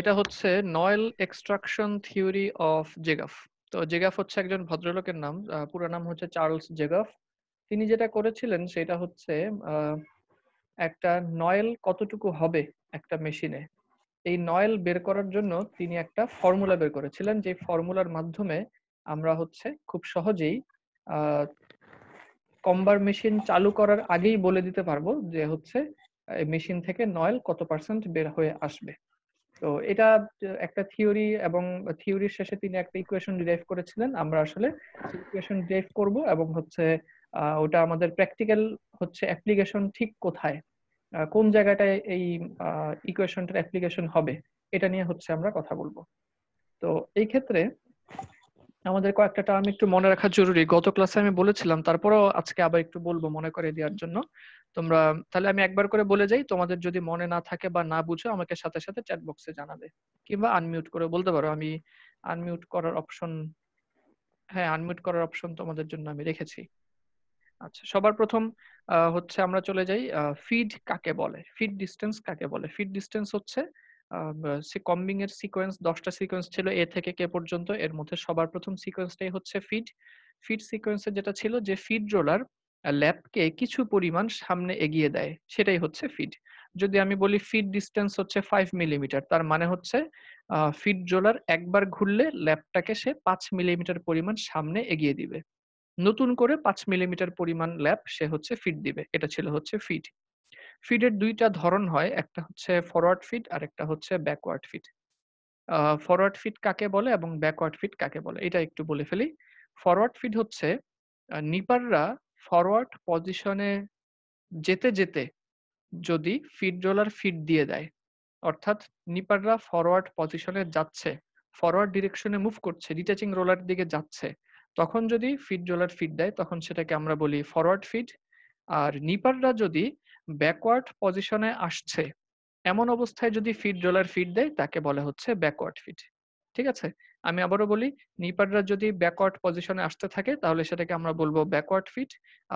এটা হচ্ছে noil extraction theory of Gegauff তো জেগাফ হচ্ছে একজন ভদ্রলোকের নাম পুরো নাম হচ্ছে চার্লস জেগাফ তিনি যেটা করেছিলেন সেটা হচ্ছে একটা নয়েল কতটুকু হবে একটা মেশিনে এই নয়েল বের করার জন্য তিনি একটা ফর্মুলা বের করেছিলেন যে ফর্মুলার মাধ্যমে আমরা হচ্ছে খুব সহজেই কম্বার মেশিন চালু করার আগেই বলে দিতে পারবো যে হচ্ছে মেশিন থেকে নয়েল কত পার্সেন্ট বের হয়ে আসবে তো এটা একটা থিওরি এবং থিওরির শেষে তিনি একটা ইকুয়েশন ডিরাইভ করেছিলেন আমরা আসলে ইকুয়েশন ডিরাইভ করব এবং হচ্ছে ওটা আমাদের প্র্যাকটিক্যাল হচ্ছে অ্যাপ্লিকেশন ঠিক কোথায় কোন জায়গাটায় এই ইকুয়েশনটার অ্যাপ্লিকেশন হবে এটা নিয়ে হচ্ছে আমরা কথা বলবো তো এই ক্ষেত্রে আমাদের কয়েকটা টার্ম একটু মনে রাখা জরুরি গত ক্লাসে আমি বলেছিলাম তারপরেও আজকে আবার একটু বলবো মনে করে দেওয়ার জন্য তোমরা তাহলে আমি একবার করে বলে যাই তোমাদের যদি মনে না থাকে বা না বুঝো আমাকে সাথে সাথে চ্যাট বক্সে জানাবে কিংবা আনমিউট করে বলতে পারো আমি আনমিউট করার অপশন হ্যাঁ আনমিউট করার অপশন তোমাদের জন্য আমি রেখেছি আচ্ছা সবার প্রথম হচ্ছে আমরা চলে যাই ফিড কাকে বলে ফিড ডিস্টেন্স কাকে বলে ফিড ডিস্টেন্স হচ্ছে কম্বিং এর সিকোয়েন্স দশটা সিকোয়েন্স ছিল এ থেকে কে পর্যন্ত এর মধ্যে সবার প্রথম সিকোয়েন্সটাই হচ্ছে ফিড ফিড সিকোয়েন্সে যেটা ছিল যে ফিড রোলার ল্যাবকে কিছু পরিমাণ সামনে এগিয়ে দেয় সেটাই হচ্ছে ফিড যদি আমি বলি ফিড ডিস্টেন্স হচ্ছে ফাইভ মিলিমিটার তার মানে হচ্ছে ফিড জোলার একবার ঘুরলে ল্যাবটাকে সে পাঁচ মিলিমিটার পরিমাণ সামনে এগিয়ে দিবে নতুন করে পাঁচ মিলিমিটার পরিমাণ ল্যাব সে হচ্ছে ফিট দিবে এটা ছিল হচ্ছে ফিট ফিডের দুইটা ধরন হয় একটা হচ্ছে ফরওয়ার্ড ফিড আর একটা হচ্ছে ব্যাকওয়ার্ড ফিড ফরওয়ার্ড ফিড কাকে বলে এবং ব্যাকওয়ার্ড ফিড কাকে বলে এটা একটু বলে ফেলি ফরওয়ার্ড ফিড হচ্ছে নিপাররা ফরওয়ার্ড পজিশনে যেতে যেতে যদি ফিড রোলার ফিড দিয়ে দেয় অর্থাৎ নিপাররা ফরওয়ার্ড পজিশনে যাচ্ছে ফরওয়ার্ড ডিরেকশনে মুভ করছে ডিটাচিং রোলার দিকে যাচ্ছে তখন যদি ফিড রোলার ফিড দেয় তখন সেটাকে আমরা বলি ফরওয়ার্ড ফিড আর নিপাররা যদি ব্যাকওয়ার্ড পজিশনে আসছে এমন অবস্থায় যদি ফিড ডলার ফিড দেয় তাকে বলা হচ্ছে ব্যাকওয়ার্ড ফিড ঠিক আছে আমি আবারও বলি নিপাররা যদি ব্যাকওয়ার্ড পজিশনে আসতে থাকে তাহলে সেটাকে আমরা বলবো ব্যাকওয়ার্ড ফিট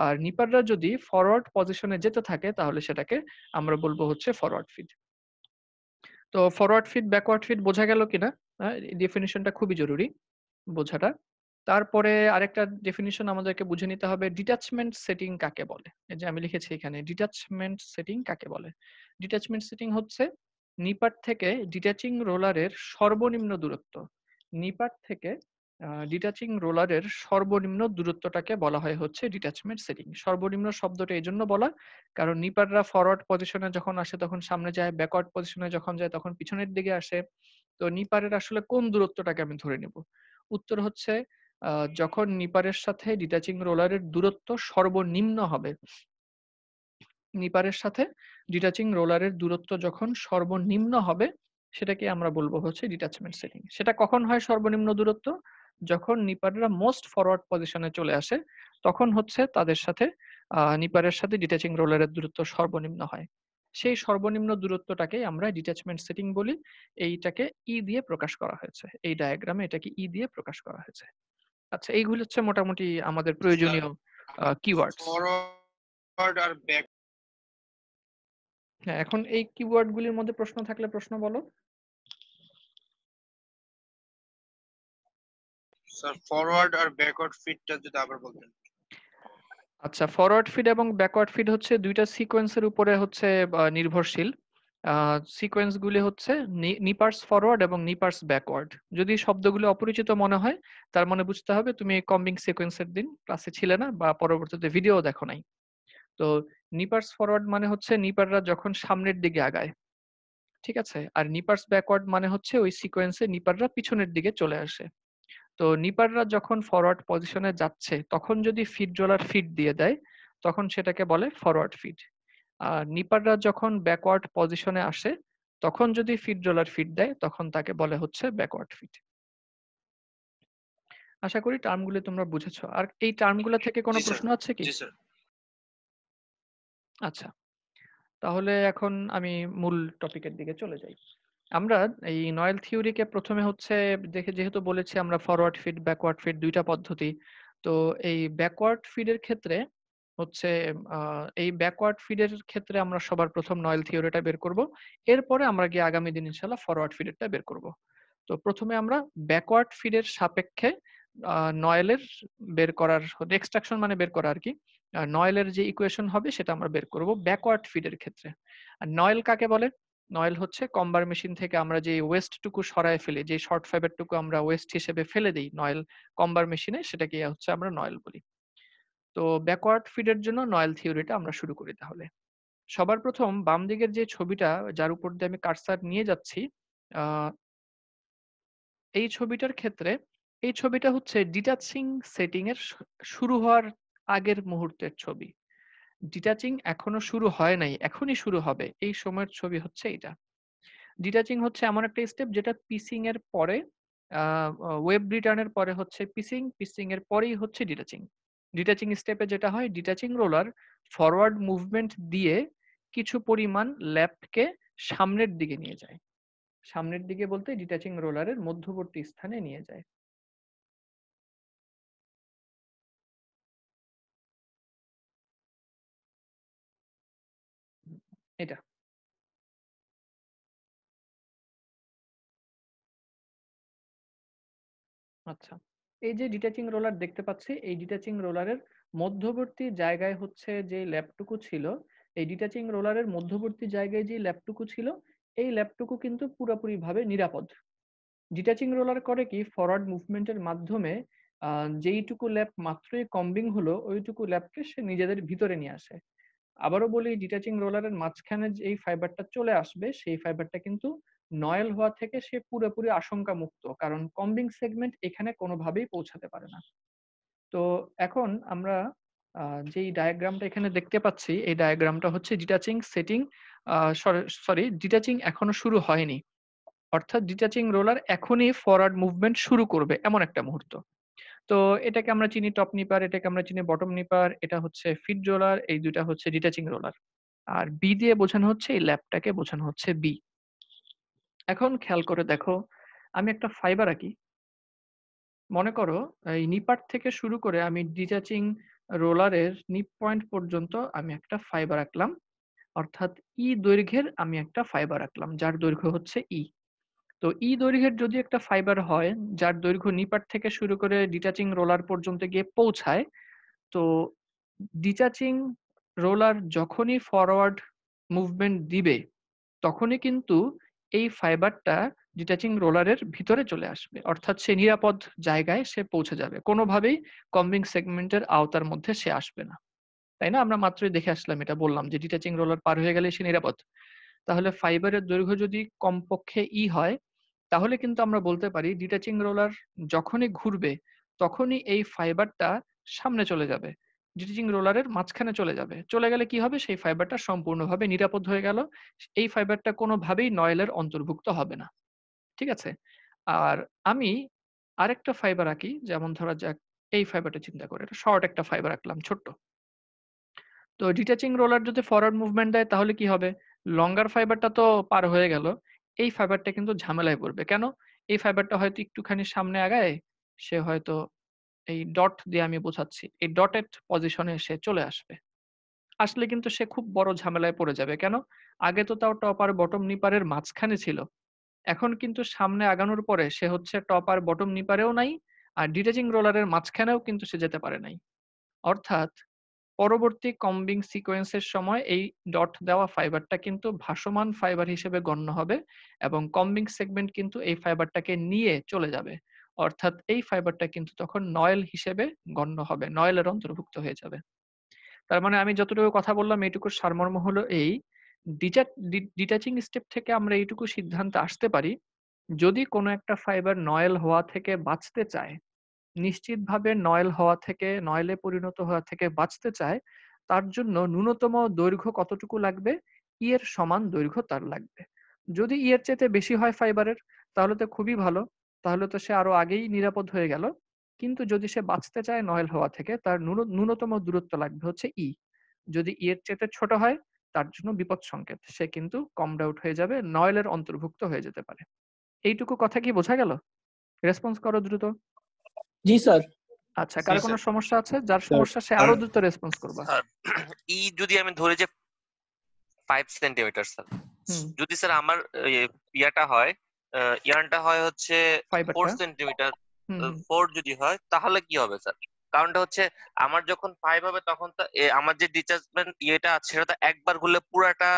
আর নিপাররা যদি ফরওয়ার্ড পজিশনে যেতে থাকে তাহলে সেটাকে আমরা বলবো হচ্ছে ফরওয়ার্ড ফিট তো ফরওয়ার্ড ফিট ব্যাকওয়ার্ড ফিট বোঝা গেল কিনা ডেফিনেশনটা হ্যাঁ, খুবই জরুরি বোঝাটা তারপরে আরেকটা ডেফিনিশন আমাদেরকে বুঝে নিতে হবে ডিট্যাচমেন্ট সেটিং কাকে বলে এই যে আমি লিখেছি এখানে ডিট্যাচমেন্ট সেটিং কাকে বলে ডিট্যাচমেন্ট সেটিং হচ্ছে নিপাট থেকে ডিট্যাচিং রোলারের সর্বনিম্ন দূরত্ব নিপাট থেকে ডিট্যাচিং রোলারের সর্বনিম্ন দূরত্বটাকে বলা হয় হচ্ছে ডিট্যাচমেন্ট সেটিং সর্বনিম্ন শব্দটা এই জন্য বলা কারণ নিপাররা ফরওয়ার্ড পজিশনে যখন আসে তখন সামনে যায় ব্যাকওয়ার্ড পজিশনে যখন যায় তখন পিছনের দিকে আসে তো নিপারের আসলে কোন দূরত্বটাকে আমি ধরে নেব উত্তর হচ্ছে যখন নিপারের সাথে ডিটাচিং রোলারের দূরত্ব সর্বনিম্ন হবে নিপারের সাথে ডিটাচিং রোলারের দূরত্ব যখন সর্বনিম্ন হবে সেটাকে আমরা বলবো হচ্ছে ডিটাচমেন্ট সেটিং সেটা কখন হয় সর্বনিম্ন দূরত্ব যখন নিপাররা মোস্ট ফরওয়ার্ড পজিশনে চলে আসে তখন হচ্ছে তাদের সাথে নিপারের সাথে ডিটাচিং রোলারের দূরত্ব সর্বনিম্ন হয় সেই সর্বনিম্ন দূরত্বটাকে আমরা ডিটাচমেন্ট সেটিং বলি এইটাকে ই e দিয়ে প্রকাশ করা হয়েছে এই ডায়াগ্রামে এটাকে ই e দিয়ে প্রকাশ করা হয়েছে আচ্ছা এইগুলো হচ্ছে মোটামুটি আমাদের আচ্ছা। প্রয়োজনীয় কিওয়ার্ড হ্যাঁ এখন এই কিওয়ার্ড গুলির মধ্যে প্রশ্ন থাকলে প্রশ্ন বলো স্যার ফরওয়ার্ড আর ব্যাকওয়ার্ড ফিডটা যদি আবার বলতেন আচ্ছা ফরওয়ার্ড ফিড এবং ব্যাকওয়ার্ড ফিড হচ্ছে দুইটা সিকোয়েন্সের উপরে হচ্ছে নির্ভরশীল সিকোয়েন্সগুলি হচ্ছে নিপার্স ফরওয়ার্ড এবং নিপার্স ব্যাকওয়ার্ড যদি শব্দগুলো অপরিচিত মনে হয় তার মানে বুঝতে হবে তুমি কম্বিং সিকোয়েন্সের দিন ক্লাসে ছিলে না বা পরবর্তীতে ভিডিও দেখো নাই তো নিপার্স ফরওয়ার্ড মানে হচ্ছে নিপাররা যখন সামনের দিকে আগায় ঠিক আছে আর নিপার্স ব্যাকওয়ার্ড মানে হচ্ছে ওই সিকোয়েন্সে নিপাররা পিছনের দিকে চলে আসে তো নিপাররা যখন ফরওয়ার্ড পজিশনে যাচ্ছে তখন যদি ফিড ডলার ফিড দিয়ে দেয় তখন সেটাকে বলে ফরওয়ার্ড ফিড আর নিপাররা যখন ব্যাকওয়ার্ড পজিশনে আসে তখন যদি ফিট ডলার ফিট দেয় তখন তাকে বলে হচ্ছে ব্যাকওয়ার্ড ফিট আশা করি টার্মগুলো তোমরা বুঝেছো আর এই টার্মগুলো থেকে কোনো প্রশ্ন আছে কি আচ্ছা তাহলে এখন আমি মূল টপিকের দিকে চলে যাই আমরা এই নয়েল থিওরিকে প্রথমে হচ্ছে দেখে যেহেতু বলেছি আমরা ফরওয়ার্ড ফিড ব্যাকওয়ার্ড ফিড দুইটা পদ্ধতি তো এই ব্যাকওয়ার্ড ফিডের ক্ষেত্রে হচ্ছে এই ব্যাকওয়ার্ড ফিডের ক্ষেত্রে আমরা সবার প্রথম নয়েল থিওরিটা বের করব এরপরে আমরা গিয়ে আগামী দিন ইনশাল্লাহ ফরওয়ার্ড ফিডেরটা বের করব তো প্রথমে আমরা ব্যাকওয়ার্ড ফিডের সাপেক্ষে নয়েলের বের করার এক্সট্রাকশন মানে বের করা আর কি নয়েলের যে ইকুয়েশন হবে সেটা আমরা বের করব ব্যাকওয়ার্ড ফিডের ক্ষেত্রে আর নয়েল কাকে বলে নয়েল হচ্ছে কম্বার মেশিন থেকে আমরা যে ওয়েস্টটুকু সরায় ফেলি যে শর্ট ফাইবারটুকু আমরা ওয়েস্ট হিসেবে ফেলে দিই নয়েল কম্বার মেশিনে সেটাকে হচ্ছে আমরা নয়েল বলি তো ব্যাকওয়ার্ড ফিডের জন্য নয়েল থিওরিটা আমরা শুরু করি তাহলে সবার প্রথম বাম দিকের যে ছবিটা যার উপর দিয়ে আমি কার্সার নিয়ে যাচ্ছি এই ছবিটার ক্ষেত্রে এই ছবিটা হচ্ছে ডিটাচিং সেটিং এর শুরু হওয়ার আগের মুহূর্তের ছবি ডিটাচিং এখনো শুরু হয় নাই এখনই শুরু হবে এই সময়ের ছবি হচ্ছে এটা ডিটাচিং হচ্ছে এমন একটা স্টেপ যেটা পিসিং এর পরে ওয়েব রিটার্নের পরে হচ্ছে পিসিং পিসিং এর পরেই হচ্ছে ডিটাচিং ডিটাচিং স্টেপে যেটা হয় ডিটাচিং রোলার ফরওয়ার্ড মুভমেন্ট দিয়ে কিছু পরিমাণ ল্যাপকে সামনের দিকে নিয়ে যায় সামনের দিকে বলতে ডিটাচিং রোলারের মধ্যবর্তী স্থানে নিয়ে যায় এটা আচ্ছা এই যে ডিটাচিং রোলার দেখতে পাচ্ছি এই ডিটাচিং রোলারের মধ্যবর্তী জায়গায় হচ্ছে যে ল্যাপটুকু ছিল এই ডিটাচিং রোলারের মধ্যবর্তী জায়গায় যে ল্যাপটুকু ছিল এই ল্যাপটুকু কিন্তু পুরোপুরিভাবে নিরাপদ ডিটাচিং রোলার করে কি ফরওয়ার্ড মুভমেন্টের মাধ্যমে যেইটুকু ল্যাপ মাত্রই কম্বিং হলো ওইটুকু ল্যাপকে সে নিজেদের ভিতরে নিয়ে আসে আবারও বলি ডিটাচিং রোলারের মাঝখানে এই ফাইবারটা চলে আসবে সেই ফাইবারটা কিন্তু নয়েল হওয়া থেকে সে পুরোপুরি আশঙ্কা মুক্ত কারণ কম্বিং সেগমেন্ট এখানে কোনোভাবেই পৌঁছাতে পারে না তো এখন আমরা যেই ডায়াগ্রামটা এখানে দেখতে পাচ্ছি এই ডায়াগ্রামটা হচ্ছে ডিটাচিং সেটিং সরি ডিটাচিং এখনো শুরু হয়নি অর্থাৎ ডিটাচিং রোলার এখনই ফরওয়ার্ড মুভমেন্ট শুরু করবে এমন একটা মুহূর্ত তো এটাকে আমরা চিনি টপ নিপার এটাকে আমরা চিনি বটম নিপার এটা হচ্ছে ফিট রোলার এই দুটা হচ্ছে ডিটাচিং রোলার আর বি দিয়ে বোঝানো হচ্ছে এই ল্যাপটাকে বোঝানো হচ্ছে বি এখন খেয়াল করে দেখো আমি একটা ফাইবার আঁকি মনে করো এই নিপাট থেকে শুরু করে আমি ডিটাচিং রোলারের নিপ পয়েন্ট পর্যন্ত আমি একটা ফাইবার আঁকলাম অর্থাৎ ই e দৈর্ঘ্যের আমি একটা ফাইবার আঁকলাম যার দৈর্ঘ্য হচ্ছে ই e। তো ই e দৈর্ঘ্যের যদি একটা ফাইবার হয় যার দৈর্ঘ্য নিপাট থেকে শুরু করে ডিটাচিং রোলার পর্যন্ত গিয়ে পৌঁছায় তো ডিটাচিং রোলার যখনই ফরওয়ার্ড মুভমেন্ট দিবে তখনই কিন্তু এই ফাইবারটা ডিটাচিং রোলারের ভিতরে চলে আসবে অর্থাৎ সে নিরাপদ জায়গায় সে পৌঁছে যাবে কোনোভাবেই কম্বিং সেগমেন্টের আওতার মধ্যে সে আসবে না তাই না আমরা মাত্রই দেখে আসলাম এটা বললাম যে ডিটাচিং রোলার পার হয়ে গেলে সে নিরাপদ তাহলে ফাইবারের দৈর্ঘ্য যদি কমপক্ষে ই হয় তাহলে কিন্তু আমরা বলতে পারি ডিটাচিং রোলার যখনই ঘুরবে তখনই এই ফাইবারটা সামনে চলে যাবে ডিটিং রোলারের মাঝখানে চলে যাবে চলে গেলে কি হবে সেই ফাইবারটা সম্পূর্ণভাবে নিরাপদ হয়ে গেল এই ফাইবারটা কোনোভাবেই নয়েলের অন্তর্ভুক্ত হবে না ঠিক আছে আর আমি আরেকটা ফাইবার আঁকি যেমন ধরা যাক এই ফাইবারটা চিন্তা করে এটা শর্ট একটা ফাইবার আঁকলাম ছোট্ট তো ডিটাচিং রোলার যদি ফরওয়ার্ড মুভমেন্ট দেয় তাহলে কি হবে লঙ্গার ফাইবারটা তো পার হয়ে গেল এই ফাইবারটা কিন্তু ঝামেলায় পড়বে কেন এই ফাইবারটা হয়তো একটুখানি সামনে আগায় সে হয়তো এই ডট দিয়ে আমি বোঝাচ্ছি এই ডটের পজিশনে সে চলে আসবে আসলে কিন্তু সে খুব বড় ঝামেলায় পড়ে যাবে কেন আগে তো তাও টপ আর বটম নিপারের মাঝখানে ছিল এখন কিন্তু সামনে আগানোর পরে সে হচ্ছে টপ আর বটম নিপারেও নাই আর ডিটেচিং রোলারের মাঝখানেও কিন্তু সে যেতে পারে নাই অর্থাৎ পরবর্তী কম্বিং সিকোয়েন্সের সময় এই ডট দেওয়া ফাইবারটা কিন্তু ভাসমান ফাইবার হিসেবে গণ্য হবে এবং কম্বিং সেগমেন্ট কিন্তু এই ফাইবারটাকে নিয়ে চলে যাবে অর্থাৎ এই ফাইবারটা কিন্তু তখন নয়েল হিসেবে গণ্য হবে নয়েলের অন্তর্ভুক্ত হয়ে যাবে তার মানে আমি যতটুকু কথা বললাম এইটুকুর সারমর্ম হলো এই ডিটাচিং স্টেপ থেকে আমরা এইটুকু সিদ্ধান্তে আসতে পারি যদি কোনো একটা ফাইবার নয়েল হওয়া থেকে বাঁচতে চায় নিশ্চিতভাবে নয়েল হওয়া থেকে নয়েলে পরিণত হওয়া থেকে বাঁচতে চায় তার জন্য ন্যূনতম দৈর্ঘ্য কতটুকু লাগবে ই e এর সমান দৈর্ঘ্য তার লাগবে যদি ই e এর চেয়ে বেশি হয় ফাইবারের তাহলে তো খুবই ভালো তাহলে তো সে আরো আগেই নিরাপদ হয়ে গেল কিন্তু যদি সে বাঁচতে চায় নয়েল হওয়া থেকে তার ন্যূনতম দূরত্ব লাগবে হচ্ছে ই e। যদি ই e এর চেতে ছোট হয় তার জন্য বিপদ সংকেত সে কিন্তু কমড আউট হয়ে যাবে নয়েলের অন্তর্ভুক্ত হয়ে যেতে পারে এইটুকু কথা কি বোঝা গেল রেসপন্স করো দ্রুত জি স্যার আচ্ছা কার কোনো সমস্যা আছে যার সমস্যা সে আরো দ্রুত রেসপন্স করবে ই e যদি আমি ধরে যে 5 সেন্টিমিটার স্যার যদি স্যার আমার ইয়াটা হয় ইয়ার্নটা হয় হচ্ছে ফোর সেন্টিমিটার ফোর যদি হয় তাহলে কি হবে স্যার কারণটা হচ্ছে আমার যখন ফাইভ হবে তখন তো আমার যে ডিটাচমেন্ট ইয়েটা আছে সেটা একবার ঘুরলে পুরাটা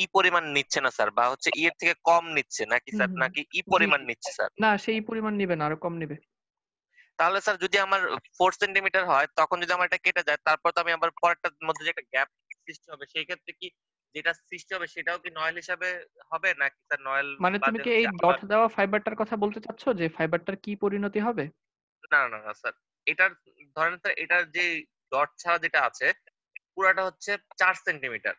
ই পরিমাণ নিচ্ছে না স্যার বা হচ্ছে এর থেকে কম নিচ্ছে নাকি স্যার নাকি ই পরিমাণ নিচ্ছে স্যার না সেই পরিমাণ নিবে না আরো কম নিবে তাহলে স্যার যদি আমার ফোর সেন্টিমিটার হয় তখন যদি আমার এটা কেটে যায় তারপর তো আমি আবার পরেরটার মধ্যে যে একটা গ্যাপ সৃষ্টি হবে সেই ক্ষেত্রে কি যেটা সৃষ্টি হবে সেটাও কি নয়েল হিসাবে হবে নাকি স্যার নয়েল মানে তুমি কি এই ডট দেওয়া ফাইবারটার কথা বলতে চাচ্ছ যে ফাইবারটার কি পরিণতি হবে না না না স্যার এটার ধরেন স্যার এটার যে ডট ছাড়া যেটা আছে পুরাটা হচ্ছে সেন্টিমিটার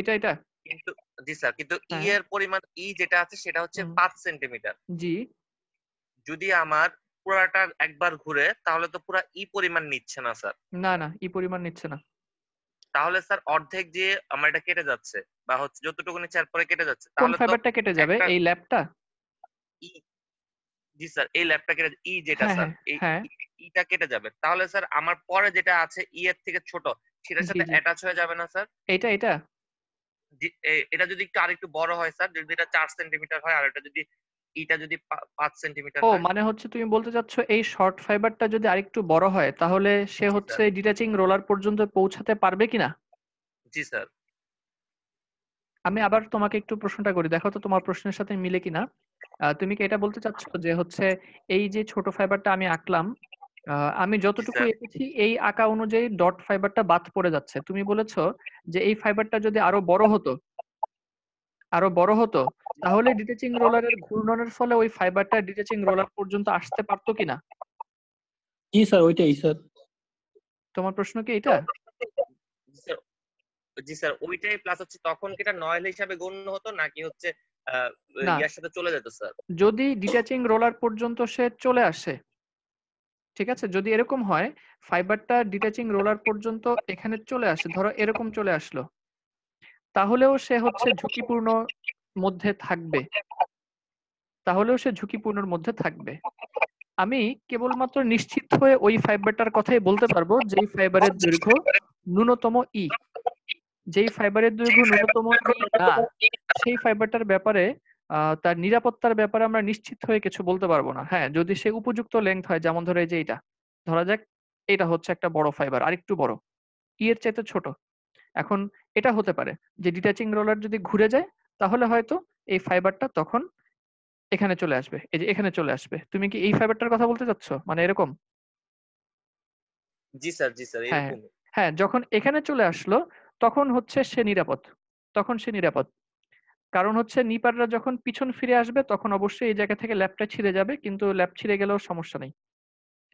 এটা এটা কিন্তু জি স্যার কিন্তু ই হ্যাঁ। এর পরিমাণ ই যেটা আছে সেটা হচ্ছে পাঁচ সেন্টিমিটার জি যদি আমার পুরাটা একবার ঘুরে তাহলে তো পুরা ই পরিমাণ নিচ্ছে না স্যার না না ই পরিমাণ নিচ্ছে না তাহলে স্যার অর্ধেক দিয়ে আমার এটা কেটে যাচ্ছে বা হচ্ছে যতটুকু নিচ্ছে পরে কেটে যাচ্ছে তাহলে ফাইবারটা কেটে যাবে এই ল্যাপটা জি স্যার এই ল্যাপটা কেটে ই যেটা হ্যাঁ, স্যার হ্যাঁ, হ্যাঁ। ইটা কেটে যাবে তাহলে স্যার আমার পরে যেটা আছে ই এর থেকে ছোট সেটার সাথে অ্যাটাচ হয়ে যাবে না স্যার এটা এটা এটা যদি একটু আরেকটু বড় হয় স্যার যদি এটা চার সেন্টিমিটার হয় আর এটা যদি এটা যদি পাঁচ সেন্টিমিটার ও মানে হচ্ছে তুমি বলতে চাচ্ছ এই শর্ট ফাইবারটা যদি আরেকটু বড় হয় তাহলে সে হচ্ছে ডিটাচিং রোলার পর্যন্ত পৌঁছাতে পারবে কিনা জি স্যার আমি আবার তোমাকে একটু প্রশ্নটা করি দেখো তো তোমার প্রশ্নের সাথে মিলে কিনা তুমি কি এটা বলতে চাচ্ছ যে হচ্ছে এই যে ছোট ফাইবারটা আমি আঁকলাম আমি যতটুকু এঁকেছি এই আঁকা অনুযায়ী ডট ফাইবারটা বাদ পড়ে যাচ্ছে তুমি বলেছো যে এই ফাইবারটা যদি আরো বড় হতো আরো বড় হতো তাহলে ডিটেচিং রোলারের ঘূর্ণনের ফলে ওই ফাইবারটা ডিটেচিং রোলার পর্যন্ত আসতে পারতো কিনা জি স্যার ওইটাই স্যার তোমার প্রশ্ন কি এটা জি স্যার ওইটাই প্লাস হচ্ছে তখন কি এটা নয়েল হিসাবে গণ্য হতো নাকি হচ্ছে ইয়ার সাথে চলে যেত স্যার যদি ডিটাচিং রোলার পর্যন্ত সে চলে আসে ঠিক আছে যদি এরকম হয় ফাইবারটা ডিটাচিং রোলার পর্যন্ত এখানে চলে আসে ধরো এরকম চলে আসলো তাহলেও সে হচ্ছে ঝুঁকিপূর্ণ মধ্যে থাকবে তাহলেও সে ঝুঁকিপূর্ণর মধ্যে থাকবে আমি কেবলমাত্র নিশ্চিত হয়ে ওই ফাইবারটার কথাই বলতে পারবো যেই ফাইবারের দৈর্ঘ্য ন্যূনতম ই e। যেই ফাইবারের দৈর্ঘ্য ন্যূনতম e না সেই ফাইবারটার ব্যাপারে তার নিরাপত্তার ব্যাপারে আমরা নিশ্চিত হয়ে কিছু বলতে পারবো না হ্যাঁ যদি সে উপযুক্ত লেন্থ হয় যেমন ধরে যে এটা ধরা যাক এটা হচ্ছে একটা বড় ফাইবার আরেকটু বড় ই e এর চাইতে ছোট এখন এটা হতে পারে যে ডিটাচিং রোলার যদি ঘুরে যায় তাহলে হয়তো এই ফাইবারটা তখন এখানে চলে আসবে এই যে এখানে চলে আসবে তুমি কি এই ফাইবারটার কথা বলতে চাচ্ছ মানে এরকম জি স্যার জি স্যার হ্যাঁ হ্যাঁ যখন এখানে চলে আসলো তখন হচ্ছে সে নিরাপদ তখন সে নিরাপদ কারণ হচ্ছে নিপাররা যখন পিছন ফিরে আসবে তখন অবশ্যই এই জায়গা থেকে ল্যাপটা ছিঁড়ে যাবে কিন্তু ল্যাপ ছিঁড়ে গেলেও সমস্যা নেই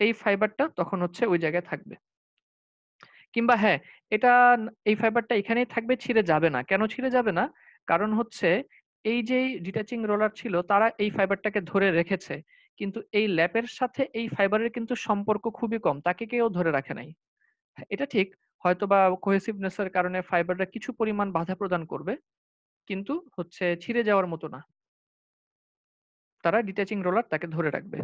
এই ফাইবারটা তখন হচ্ছে ওই জায়গায় থাকবে কিংবা হ্যাঁ এটা এই ফাইবারটা এখানেই থাকবে ছিঁড়ে যাবে না কেন ছিঁড়ে যাবে না কারণ হচ্ছে এই যে ডিটাচিং রোলার ছিল তারা এই ফাইবারটাকে ধরে রেখেছে কিন্তু এই ল্যাপের সাথে এই ফাইবারের কিন্তু সম্পর্ক খুবই কম তাকে কেউ ধরে রাখে নাই এটা ঠিক হয়তো বা কোহেসিভনেসের কারণে ফাইবারটা কিছু পরিমাণ বাধা প্রদান করবে কিন্তু হচ্ছে ছিঁড়ে যাওয়ার মতো না তারা ডিটাচিং রোলার তাকে ধরে রাখবে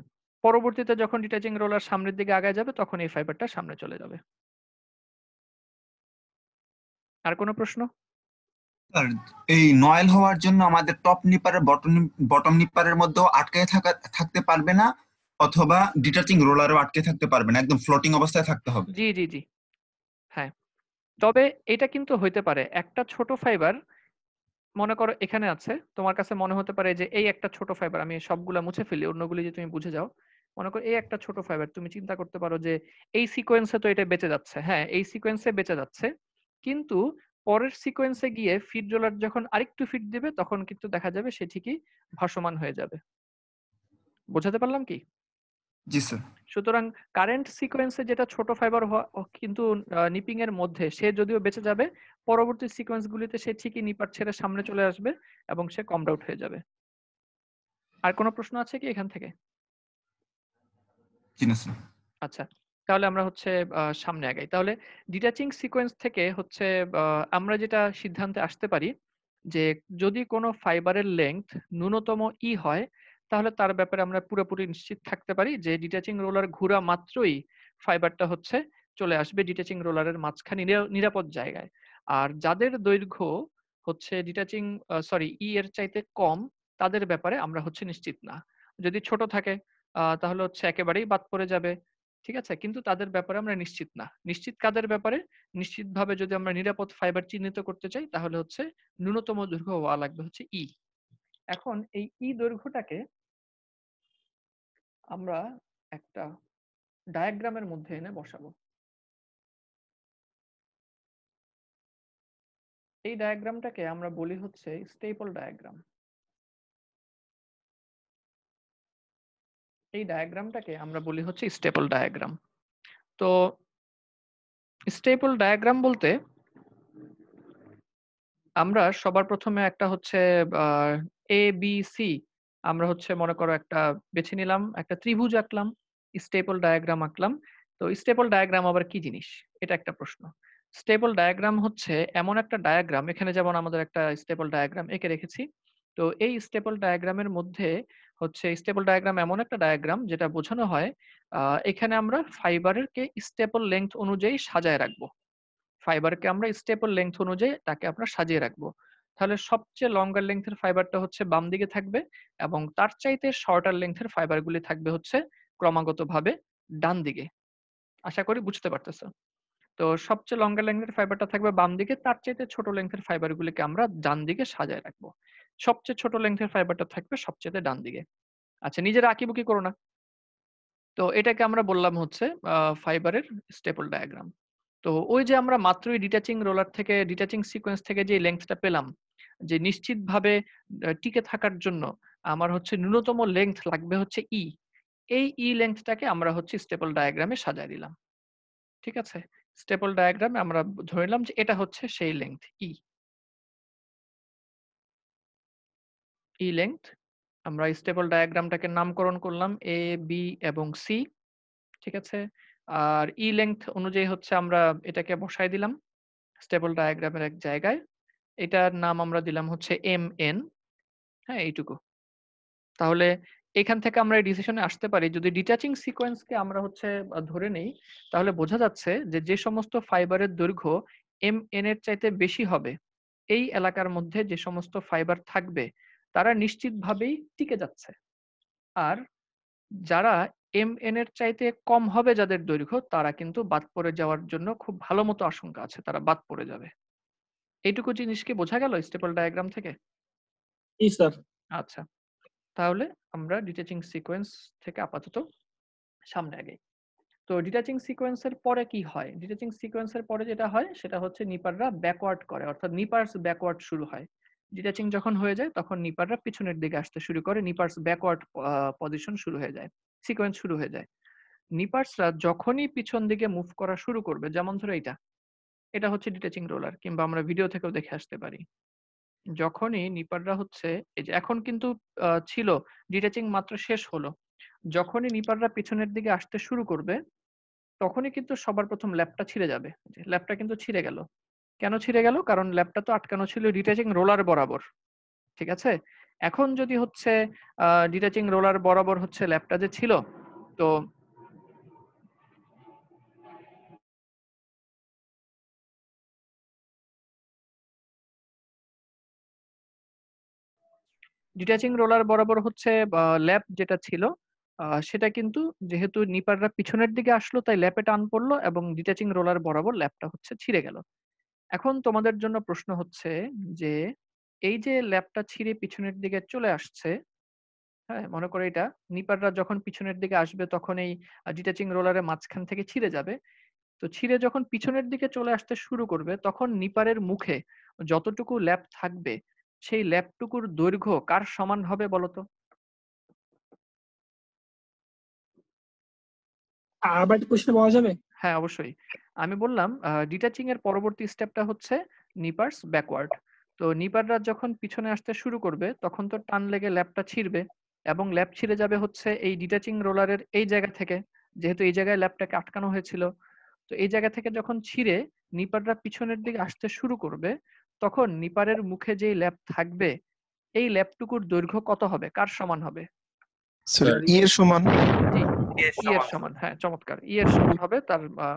পরবর্তীতে যখন ডিটাচিং রোলার সামনের দিকে আগায় যাবে তখন এই ফাইবারটা সামনে চলে যাবে আর কোনো প্রশ্ন এই নয়েল হওয়ার জন্য আমাদের টপ নিপারের বটম বটম নিপারের মধ্যেও আটকে থাকা থাকতে পারবে না অথবা ডিটাচিং রোলারও আটকে থাকতে পারবে না একদম ফ্লোটিং অবস্থায় থাকতে হবে জি জি জি হ্যাঁ তবে এটা কিন্তু হইতে পারে একটা ছোট ফাইবার মনে করো এখানে আছে তোমার কাছে মনে হতে পারে যে এই একটা ছোট ফাইবার আমি সবগুলা মুছে ফেলি অন্যগুলি যে তুমি বুঝে যাও মনে করো এই একটা ছোট ফাইবার তুমি চিন্তা করতে পারো যে এই সিকোয়েন্সে তো এটা বেঁচে যাচ্ছে হ্যাঁ এই সিকোয়েন্সে বেঁচে যাচ্ছে কিন্তু পরের সিকোয়েন্সে গিয়ে ফিড রোলার যখন আরেকটু ফিট দিবে তখন কিন্তু দেখা যাবে সে ঠিকই ভাসমান হয়ে যাবে বোঝাতে পারলাম কি জি স্যার সুতরাং কারেন্ট সিকোয়েন্সে যেটা ছোট ফাইবার কিন্তু নিপিং এর মধ্যে সে যদিও বেঁচে যাবে পরবর্তী সিকোয়েন্স গুলিতে সে ঠিকই নিপার ছেড়ে সামনে চলে আসবে এবং সে কম ডাউট হয়ে যাবে আর কোনো প্রশ্ন আছে কি এখান থেকে আচ্ছা তাহলে আমরা হচ্ছে সামনে আগাই তাহলে ডিটাচিং সিকোয়েন্স থেকে হচ্ছে আমরা যেটা সিদ্ধান্তে আসতে পারি যে যদি কোনো ফাইবারের লেংথ ন্যূনতম ই e হয় তাহলে তার ব্যাপারে আমরা পুরোপুরি নিশ্চিত থাকতে পারি যে ডিটাচিং রোলার ঘোরা মাত্রই ফাইবারটা হচ্ছে চলে আসবে ডিটাচিং রোলারের মাঝখানে নিরাপদ জায়গায় আর যাদের দৈর্ঘ্য হচ্ছে ডিটাচিং সরি ই এর চাইতে কম তাদের ব্যাপারে আমরা হচ্ছে নিশ্চিত না যদি ছোট থাকে তাহলে হচ্ছে একেবারেই বাদ পড়ে যাবে ঠিক আছে কিন্তু তাদের ব্যাপারে আমরা নিশ্চিত না নিশ্চিত কাদের ব্যাপারে নিশ্চিতভাবে যদি আমরা নিরাপদ ফাইবার চিহ্নিত করতে চাই তাহলে হচ্ছে ন্যূনতম দৈর্ঘ্য হওয়া লাগবে হচ্ছে ই e. এখন এই ই e দৈর্ঘ্যটাকে আমরা একটা ডায়াগ্রামের মধ্যে এনে বসাবো এই ডায়াগ্রামটাকে আমরা বলি হচ্ছে স্টেপল ডায়াগ্রাম এই ডায়াগ্রামটাকে আমরা বলি হচ্ছে স্টেপল ডায়াগ্রাম তো স্টেপল ডায়াগ্রাম বলতে আমরা সবার প্রথমে একটা হচ্ছে এ বি সি আমরা হচ্ছে মনে করো একটা বেছে নিলাম একটা ত্রিভুজ আঁকলাম স্টেপল ডায়াগ্রাম আঁকলাম তো স্টেপল ডায়াগ্রাম আবার কি জিনিস এটা একটা প্রশ্ন স্টেপল ডায়াগ্রাম হচ্ছে এমন একটা ডায়াগ্রাম এখানে যেমন আমাদের একটা স্টেপল ডায়াগ্রাম এঁকে রেখেছি তো এই স্টেপল ডায়াগ্রামের মধ্যে হচ্ছে স্টেপল ডায়াগ্রাম এমন একটা ডায়াগ্রাম যেটা বোঝানো হয় এখানে আমরা ফাইবারকে স্টেপল লেন্থ অনুযায়ী সাজায় রাখবো ফাইবারকে আমরা স্টেপল লেন্থ অনুযায়ী তাকে আমরা সাজিয়ে রাখবো তাহলে সবচেয়ে লঙ্গার লেন্থের ফাইবারটা হচ্ছে বাম দিকে থাকবে এবং তার চাইতে শর্টার লেন্থের ফাইবারগুলি থাকবে হচ্ছে ক্রমাগতভাবে ডান দিকে আশা করি বুঝতে পারতেছ তো সবচেয়ে লঙ্গার লেন্থের ফাইবারটা থাকবে বাম দিকে তার চাইতে ছোট লেন্থের ফাইবারগুলিকে আমরা ডান দিকে সাজায় রাখবো সবচেয়ে ছোট লেন্থের ফাইবারটা থাকবে সবচেয়ে ডান দিকে আচ্ছা নিজের আঁকিবুকি করো না তো এটাকে আমরা বললাম হচ্ছে ফাইবারের স্টেপল ডায়াগ্রাম তো ওই যে আমরা মাত্রই ডিটাচিং রোলার থেকে ডিটাচিং সিকোয়েন্স থেকে যে লেন্থটা পেলাম যে নিশ্চিতভাবে টিকে থাকার জন্য আমার হচ্ছে ন্যূনতম লেন্থ লাগবে হচ্ছে ই e। এই ই e লেন্থটাকে আমরা হচ্ছে স্টেপল ডায়াগ্রামে সাজায় দিলাম ঠিক আছে স্টেপল ডায়াগ্রামে আমরা ধরে নিলাম যে এটা হচ্ছে সেই length E e। E e length আমরা স্টেপল ডায়াগ্রামটাকে নামকরণ করলাম এ বি এবং সি ঠিক আছে আর ই e লেন্থ অনুযায়ী হচ্ছে আমরা এটাকে বসাই দিলাম স্টেপল ডায়াগ্রামের এক জায়গায় এটার নাম আমরা দিলাম হচ্ছে এম এন হ্যাঁ এইটুকু তাহলে এখান থেকে আমরা এই ডিসিশনে আসতে পারি যদি ডিটাচিং সিকোয়েন্সকে আমরা হচ্ছে ধরে নেই তাহলে বোঝা যাচ্ছে যে যে সমস্ত ফাইবারের দৈর্ঘ্য এম এন এর চাইতে বেশি হবে এই এলাকার মধ্যে যে সমস্ত ফাইবার থাকবে তারা নিশ্চিতভাবেই টিকে যাচ্ছে আর যারা এম এন এর চাইতে কম হবে যাদের দৈর্ঘ্য তারা কিন্তু বাদ পড়ে যাওয়ার জন্য খুব ভালো মতো আশঙ্কা আছে তারা বাদ পড়ে যাবে এইটুকু জিনিসকে বোঝা গেল স্টেপল ডায়াগ্রাম থেকে স্যার আচ্ছা তাহলে আমরা ডিটাচিং সিকোয়েন্স থেকে আপাতত সামনে আগে তো ডিটাচিং সিকোয়েন্সের পরে কি হয় ডিটাচিং সিকোয়েন্সের পরে যেটা হয় সেটা হচ্ছে নিপাররা ব্যাকওয়ার্ড করে অর্থাৎ নিপার্স ব্যাকওয়ার্ড শুরু হয় ডিটাচিং যখন হয়ে যায় তখন নিপাররা পিছনের দিকে আসতে শুরু করে নিপার্স ব্যাকওয়ার্ড পজিশন শুরু হয়ে যায় সিকোয়েন্স শুরু হয়ে যায় নিপার্সরা যখনই পিছন দিকে মুভ করা শুরু করবে যেমন ধরো এটা এটা হচ্ছে ডিটাচিং রোলার কিংবা আমরা ভিডিও থেকেও দেখে আসতে পারি যখনই নিপাররা হচ্ছে এই যে এখন কিন্তু ছিল ডিটাচিং মাত্র শেষ হলো যখনই নিপাররা পিছনের দিকে আসতে শুরু করবে তখনই কিন্তু সবার প্রথম ল্যাপটা ছিঁড়ে যাবে ল্যাপটা কিন্তু ছিঁড়ে গেল কেন ছিঁড়ে গেল কারণ ল্যাপটা তো আটকানো ছিল ডিটাচিং রোলার বরাবর ঠিক আছে এখন যদি হচ্ছে ডিটাচিং রোলার বরাবর হচ্ছে ল্যাপটা যে ছিল তো ডিটাচিং রোলার বরাবর হচ্ছে ল্যাপ যেটা ছিল সেটা কিন্তু যেহেতু নিপাররা পিছনের দিকে আসলো তাই ল্যাপে টান পড়লো এবং ডিটাচিং রোলার বরাবর ল্যাপটা হচ্ছে ছিঁড়ে গেল এখন তোমাদের জন্য প্রশ্ন হচ্ছে যে এই যে ল্যাপটা ছিঁড়ে পিছনের দিকে চলে আসছে হ্যাঁ মনে করো এটা নিপাররা যখন পিছনের দিকে আসবে তখন এই ডিটাচিং রোলারের মাঝখান থেকে ছিঁড়ে যাবে তো ছিঁড়ে যখন পিছনের দিকে চলে আসতে শুরু করবে তখন নিপারের মুখে যতটুকু ল্যাপ থাকবে সেই ল্যাপটুকুর দৈর্ঘ্য কার সমান হবে বলতো আবার প্রশ্ন পাওয়া যাবে হ্যাঁ অবশ্যই আমি বললাম ডিটাচিং এর পরবর্তী স্টেপটা হচ্ছে নিপার্স ব্যাকওয়ার্ড তো নিপাররা যখন পিছনে আসতে শুরু করবে তখন তো টান লেগে ল্যাপটা ছিঁড়বে এবং ল্যাপ ছিঁড়ে যাবে হচ্ছে এই ডিটাচিং রোলারের এই জায়গা থেকে যেহেতু এই জায়গায় ল্যাপটাকে আটকানো হয়েছিল তো এই জায়গা থেকে যখন ছিঁড়ে নিপাররা পিছনের দিকে আসতে শুরু করবে তখন নিপারের মুখে যেই ল্যাপ থাকবে এই ল্যাপটুকুর দৈর্ঘ্য কত হবে কার সমান হবে হ্যাঁ,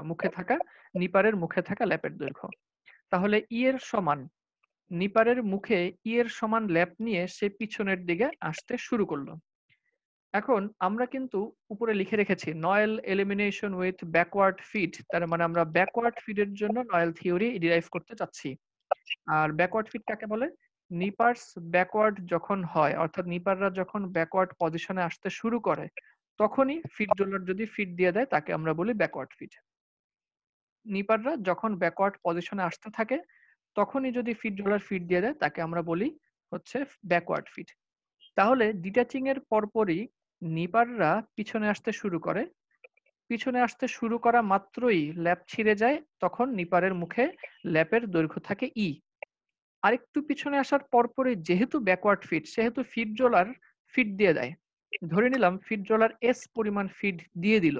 মুখে থাকা নিপারের মুখে থাকা ল্যাপের দৈর্ঘ্য তাহলে ই এর সমান নিপারের মুখে ই এর সমান ল্যাপ নিয়ে সে পিছনের দিকে আসতে শুরু করলো এখন আমরা কিন্তু উপরে লিখে রেখেছি noil elimination with backward feed তার মানে আমরা ব্যাকওয়ার্ড ফিডের জন্য নয়েল থিওরি ডিরাইভ করতে চাচ্ছি আর ব্যাকওয়ার্ড ফিড কাকে বলে নিপার্স ব্যাকওয়ার্ড যখন হয় অর্থাৎ নিপাররা যখন ব্যাকওয়ার্ড পজিশনে আসতে শুরু করে তখনই ফিট ডলার যদি ফিট দিয়ে দেয় তাকে আমরা বলি ব্যাকওয়ার্ড ফিট নিপাররা যখন ব্যাকওয়ার্ড পজিশনে আসতে থাকে তখনই যদি ফিট ডলার ফিট দিয়ে দেয় তাকে আমরা বলি হচ্ছে ব্যাকওয়ার্ড ফিট তাহলে ডিটাচিং এর পরপরই নিপাররা পিছনে আসতে শুরু করে পিছনে আসতে শুরু করা মাত্রই ল্যাপ ছিঁড়ে যায় তখন নিপারের মুখে ল্যাপের দৈর্ঘ্য থাকে ই e. আরেকটু পিছনে আসার পরপরই যেহেতু ব্যাকওয়ার্ড ফিড সেহেতু ফিট জোলার ফিড দিয়ে দেয় ধরে নিলাম ফিড জোলার এস পরিমাণ ফিড দিয়ে দিল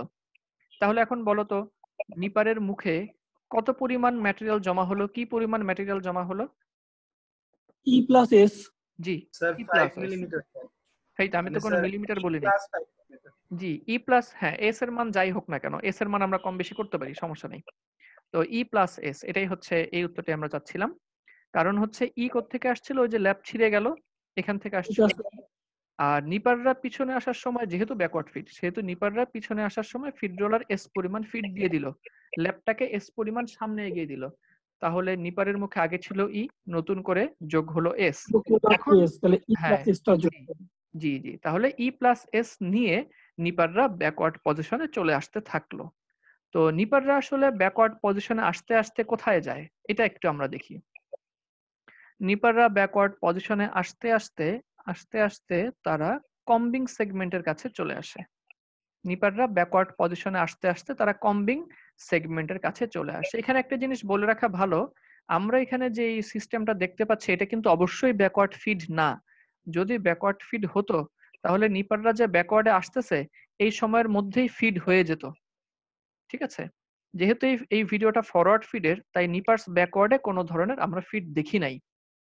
তাহলে এখন বলতো নিপারের মুখে কত পরিমাণ ম্যাটেরিয়াল জমা হলো কি পরিমাণ ম্যাটেরিয়াল জমা হলো ই প্লাস এস জি ই প্লাস মিলিমিটার রাইট আমি তো মানে কোনো মিলিমিটার e বলিনি জি ই e প্লাস হ্যাঁ এস এর মান যাই হোক না কেন এস এর মান আমরা কম বেশি করতে পারি সমস্যা নেই তো ই প্লাস এস এটাই হচ্ছে এই উত্তরটি আমরা চাচ্ছিলাম কারণ হচ্ছে ই থেকে আসছিল ওই যে ল্যাব ছিঁড়ে গেল এখান থেকে আসছিল আর নিপাররা পিছনে আসার সময় যেহেতু ব্যাকওয়ার্ড ফিড সেহেতু নিপাররা পিছনে আসার সময় ফিড রোলার এস পরিমাণ ফিড দিয়ে দিল ল্যাবটাকে এস পরিমাণ সামনে এগিয়ে দিল তাহলে নিপারের মুখে আগে ছিল ই নতুন করে যোগ হলো এস e হ্যাঁ, জি জি তাহলে ই প্লাস এস নিয়ে নিপাররা ব্যাকওয়ার্ড পজিশনে চলে আসতে থাকলো তো নিপাররা আসলে ব্যাকওয়ার্ড পজিশনে আসতে আসতে কোথায় যায় এটা একটু আমরা দেখি নিপাররা ব্যাকওয়ার্ড পজিশনে আসতে আসতে আসতে আসতে তারা কম্বিং সেগমেন্টের কাছে চলে আসে নিপাররা ব্যাকওয়ার্ড পজিশনে আসতে আসতে তারা কম্বিং সেগমেন্টের কাছে চলে আসে এখানে একটা জিনিস বলে রাখা ভালো আমরা এখানে যে সিস্টেমটা দেখতে পাচ্ছি এটা কিন্তু অবশ্যই ব্যাকওয়ার্ড ফিড না যদি ব্যাকওয়ার্ড ফিড হতো তাহলে নিপাররা যে ব্যাকওয়ার্ডে আসতেছে এই সময়ের মধ্যেই ফিড হয়ে যেত ঠিক আছে যেহেতু এই ভিডিওটা ফরওয়ার্ড ফিডের তাই নিপার্স ব্যাকওয়ার্ডে কোনো ধরনের আমরা ফিড দেখি নাই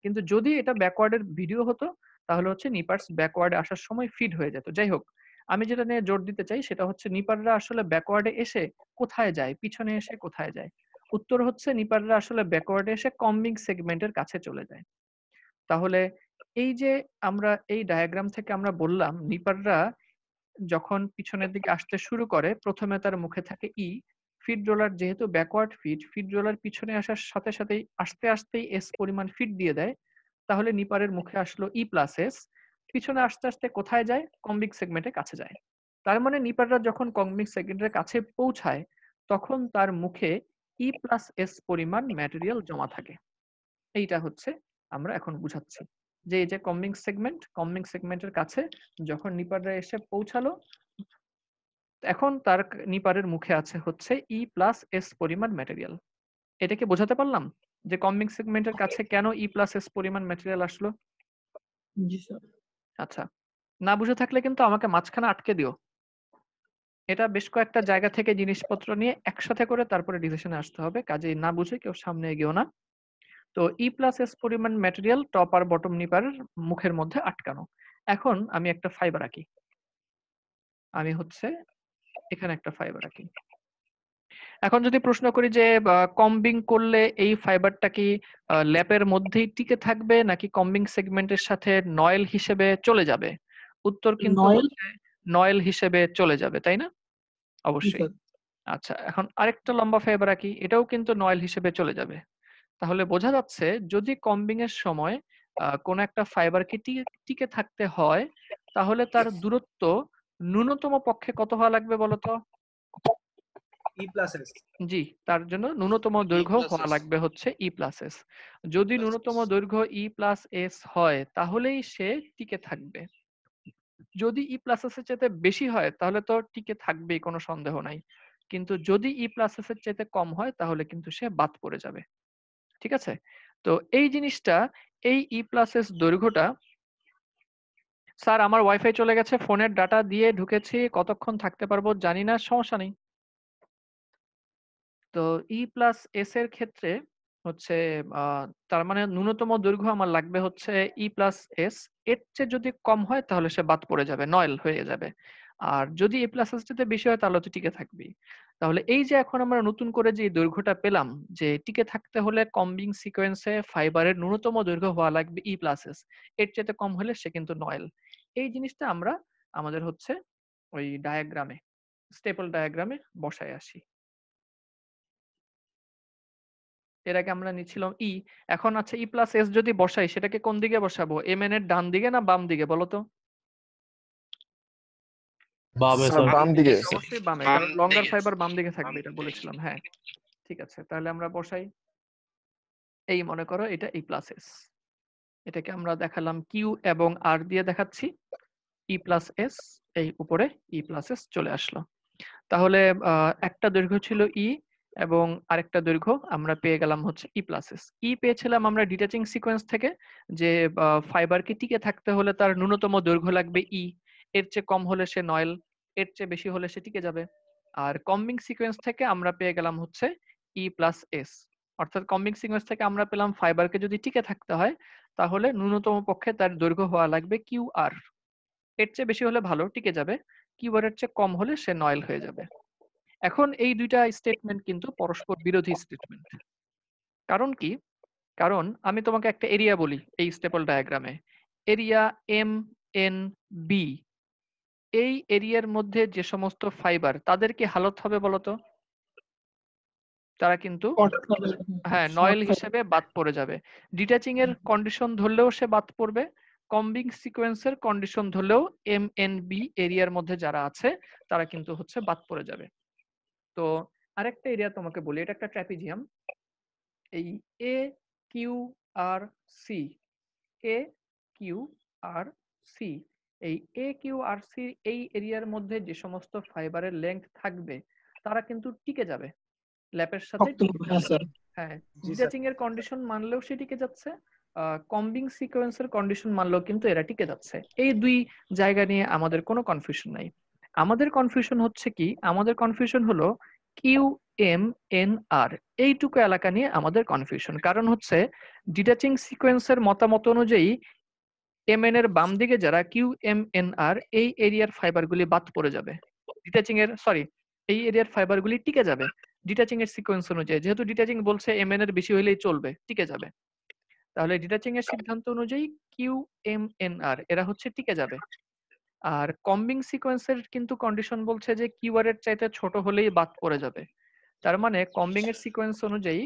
কিন্তু যদি এটা ব্যাকওয়ার্ডের ভিডিও হতো তাহলে হচ্ছে নিপার্স ব্যাকওয়ার্ডে আসার সময় ফিড হয়ে যেত যাই হোক আমি যেটা নিয়ে জোর দিতে চাই সেটা হচ্ছে নিপাররা আসলে ব্যাকওয়ার্ডে এসে কোথায় যায় পিছনে এসে কোথায় যায় উত্তর হচ্ছে নিপাররা আসলে ব্যাকওয়ার্ডে এসে কম্বিং সেগমেন্টের কাছে চলে যায় তাহলে এই যে আমরা এই ডায়াগ্রাম থেকে আমরা বললাম নিপাররা যখন পিছনের দিকে আসতে শুরু করে প্রথমে তার মুখে থাকে ই e, ফিট রোলার যেহেতু ব্যাকওয়ার্ড ফিট ফিট রোলার পিছনে আসার সাথে সাথেই আস্তে আস্তেই এস পরিমাণ ফিট দিয়ে দেয় তাহলে নিপারের মুখে আসলো ই প্লাস এস পিছনে আস্তে আস্তে কোথায় যায় কম্বিক সেগমেন্টে কাছে যায় তার মানে নিপাররা যখন কম্বিক সেগমেন্টের কাছে পৌঁছায় তখন তার মুখে ই প্লাস এস পরিমাণ ম্যাটেরিয়াল জমা থাকে এইটা হচ্ছে আমরা এখন বুঝাচ্ছি যে এই যে কম্বিং সেগমেন্ট কম্বিং সেগমেন্টের কাছে যখন নিপাররা এসে পৌঁছালো এখন তার নিপারের মুখে আছে হচ্ছে ই প্লাস এস পরিমাণ ম্যাটেরিয়াল এটাকে বোঝাতে পারলাম যে কমিং সেগমেন্টের কাছে কেন ই প্লাস এস পরিমাণ ম্যাটেরিয়াল আসলো আচ্ছা না বুঝে থাকলে কিন্তু আমাকে মাঝখানে আটকে দিও এটা বেশ কয়েকটা জায়গা থেকে জিনিসপত্র নিয়ে একসাথে করে তারপরে ডিসিশনে আসতে হবে কাজে না বুঝে কেউ সামনে এগিয়েও না তো ই প্লাস এস পরিমাণ ম্যাটেরিয়াল টপ আর বটম নিপারের মুখের মধ্যে আটকানো এখন আমি একটা ফাইবার আঁকি আমি হচ্ছে এখানে একটা ফাইবার রাখি এখন যদি প্রশ্ন করি যে কম্বিং করলে এই ফাইবারটা কি ল্যাপের মধ্যেই টিকে থাকবে নাকি কম্বিং সেগমেন্টের সাথে নয়েল হিসেবে চলে যাবে উত্তর কিন্তু নয়েল হিসেবে চলে যাবে তাই না অবশ্যই আচ্ছা এখন আরেকটা লম্বা ফাইবার আঁকি এটাও কিন্তু নয়েল হিসেবে চলে যাবে তাহলে বোঝা যাচ্ছে যদি কম্বিং এর সময় কোন একটা ফাইবারকে টিকে থাকতে হয় তাহলে তার দূরত্ব ন্যূনতম পক্ষে কত হওয়া লাগবে বলতো e জি তার জন্য ন্যূনতম e দৈর্ঘ্য হওয়া লাগবে হচ্ছে ই প্লাস এস যদি ন্যূনতম দৈর্ঘ্য ই প্লাস এস হয় তাহলেই সে টিকে থাকবে যদি ই প্লাস এস এর চেয়ে বেশি হয় তাহলে তো টিকে থাকবেই কোনো সন্দেহ নাই কিন্তু যদি ই প্লাস এস এর চেয়ে কম হয় তাহলে কিন্তু সে বাদ পড়ে যাবে ঠিক আছে তো এই জিনিসটা এই ই প্লাস এস দৈর্ঘ্যটা স্যার আমার ওয়াইফাই চলে গেছে ফোনের ডাটা দিয়ে ঢুকেছি কতক্ষণ থাকতে পারবো জানি না সমস্যা নেই তো ই প্লাস এস এর ক্ষেত্রে হচ্ছে তার মানে ন্যূনতম দৈর্ঘ্য আমার লাগবে হচ্ছে ই প্লাস এস এর চেয়ে যদি কম হয় তাহলে সে বাদ পড়ে যাবে নয়েল হয়ে যাবে আর যদি এ প্লাস এস টিতে বেশি হয় তাহলে তো টিকে থাকবি তাহলে এই যে এখন আমরা নতুন করে যে দৈর্ঘ্যটা পেলাম যে টিকে থাকতে হলে কম্বিং সিকোয়েন্সে ফাইবারের ন্যূনতম দৈর্ঘ্য হওয়া লাগবে ই e প্লাসেস এর চাইতে কম হলে সে কিন্তু নয়েল এই জিনিসটা আমরা আমাদের হচ্ছে ওই ডায়াগ্রামে স্টেপল ডায়াগ্রামে বসায় আসি এর আগে আমরা নিচ্ছিলাম ই e। এখন আচ্ছা ই প্লাস এস যদি বসাই সেটাকে কোন দিকে বসাবো এম এন এর ডান দিকে না বাম দিকে বলো তো হ্যাঁ। এই মনে করো এটাকে আমরা দেখালাম কিউ এবং আর দিয়ে e e চলে আসলো তাহলে একটা দৈর্ঘ্য ছিল ই e এবং আরেকটা দৈর্ঘ্য আমরা পেয়ে গেলাম হচ্ছে ই প্লাসেস ই পেয়েছিলাম আমরা ডিটাচিং সিকোয়েন্স থেকে যে ফাইবারকে টিকে থাকতে হলে তার ন্যূনতম দৈর্ঘ্য লাগবে ই এর চেয়ে কম হলে সে নয়েল এর চেয়ে বেশি হলে সে টিকে যাবে আর কম্বিং সিকোয়েন্স থেকে আমরা পেয়ে গেলাম হচ্ছে ই প্লাস এস অর্থাৎ কম্বিং সিকোয়েন্স থেকে আমরা পেলাম ফাইবারকে যদি টিকে থাকতে হয় তাহলে ন্যূনতম পক্ষে তার দৈর্ঘ্য হওয়া লাগবে কিউ আর এর চেয়ে বেশি হলে ভালো টিকে যাবে কিউ আর এর চেয়ে কম হলে সে নয়েল হয়ে যাবে এখন এই দুইটা স্টেটমেন্ট কিন্তু পরস্পর বিরোধী স্টেটমেন্ট কারণ কি কারণ আমি তোমাকে একটা এরিয়া বলি এই স্টেপল ডায়াগ্রামে এরিয়া এম এন বি এই এরিয়ার মধ্যে যে সমস্ত ফাইবার তাদের কি হালত হবে বলতো তারা কিন্তু হ্যাঁ নয়েল হিসেবে বাদ পড়ে যাবে ডিটাচিং এর কন্ডিশন ধরলেও সে বাদ পড়বে কম্বিং সিকোয়েন্সের কন্ডিশন ধরলেও এম এন বি এরিয়ার মধ্যে যারা আছে তারা কিন্তু হচ্ছে বাদ পড়ে যাবে তো আরেকটা এরিয়া তোমাকে বলি এটা একটা ট্র্যাপিজিয়াম এই A Q R C A Q R C এই এ কিউ আর সি এই এরিয়ার মধ্যে যে সমস্ত ফাইবারের লেন্থ থাকবে তারা কিন্তু টিকে যাবে ল্যাপের সাথে হ্যাঁ, হ্যাঁ জিটাচিং এর কন্ডিশন মানলেও সে টিকে যাচ্ছে কম্বিং সিকোয়েন্সের কন্ডিশন মানলেও কিন্তু এরা টিকে যাচ্ছে এই দুই জায়গা নিয়ে আমাদের কোনো কনফিউশন নাই আমাদের কনফিউশন হচ্ছে কি আমাদের কনফিউশন হলো কিউ এম এন আর এইটুকু এলাকা নিয়ে আমাদের কনফিউশন কারণ হচ্ছে ডিটাচিং সিকোয়েন্সের মতামত অনুযায়ী এমএন এর বাম দিকে যারা কিউ এম এন আর এই এরিয়ার ফাইবারগুলি বাদ পড়ে যাবে ডিটাচিং এর সরি এই এরিয়ার ফাইবারগুলি টিকে যাবে ডিটাচিং এর সিকোয়েন্স অনুযায়ী যেহেতু ডিটাচিং বলছে এমএন এর বেশি হলেই চলবে টিকে যাবে তাহলে ডিটাচিং এর সিদ্ধান্ত অনুযায়ী কিউ এম এন আর এরা হচ্ছে টিকে যাবে আর কম্বিং সিকোয়েন্সের কিন্তু কন্ডিশন বলছে যে কিউ আর এর চাইতে ছোট হলেই বাদ পড়ে যাবে তার মানে কম্বিং এর সিকোয়েন্স অনুযায়ী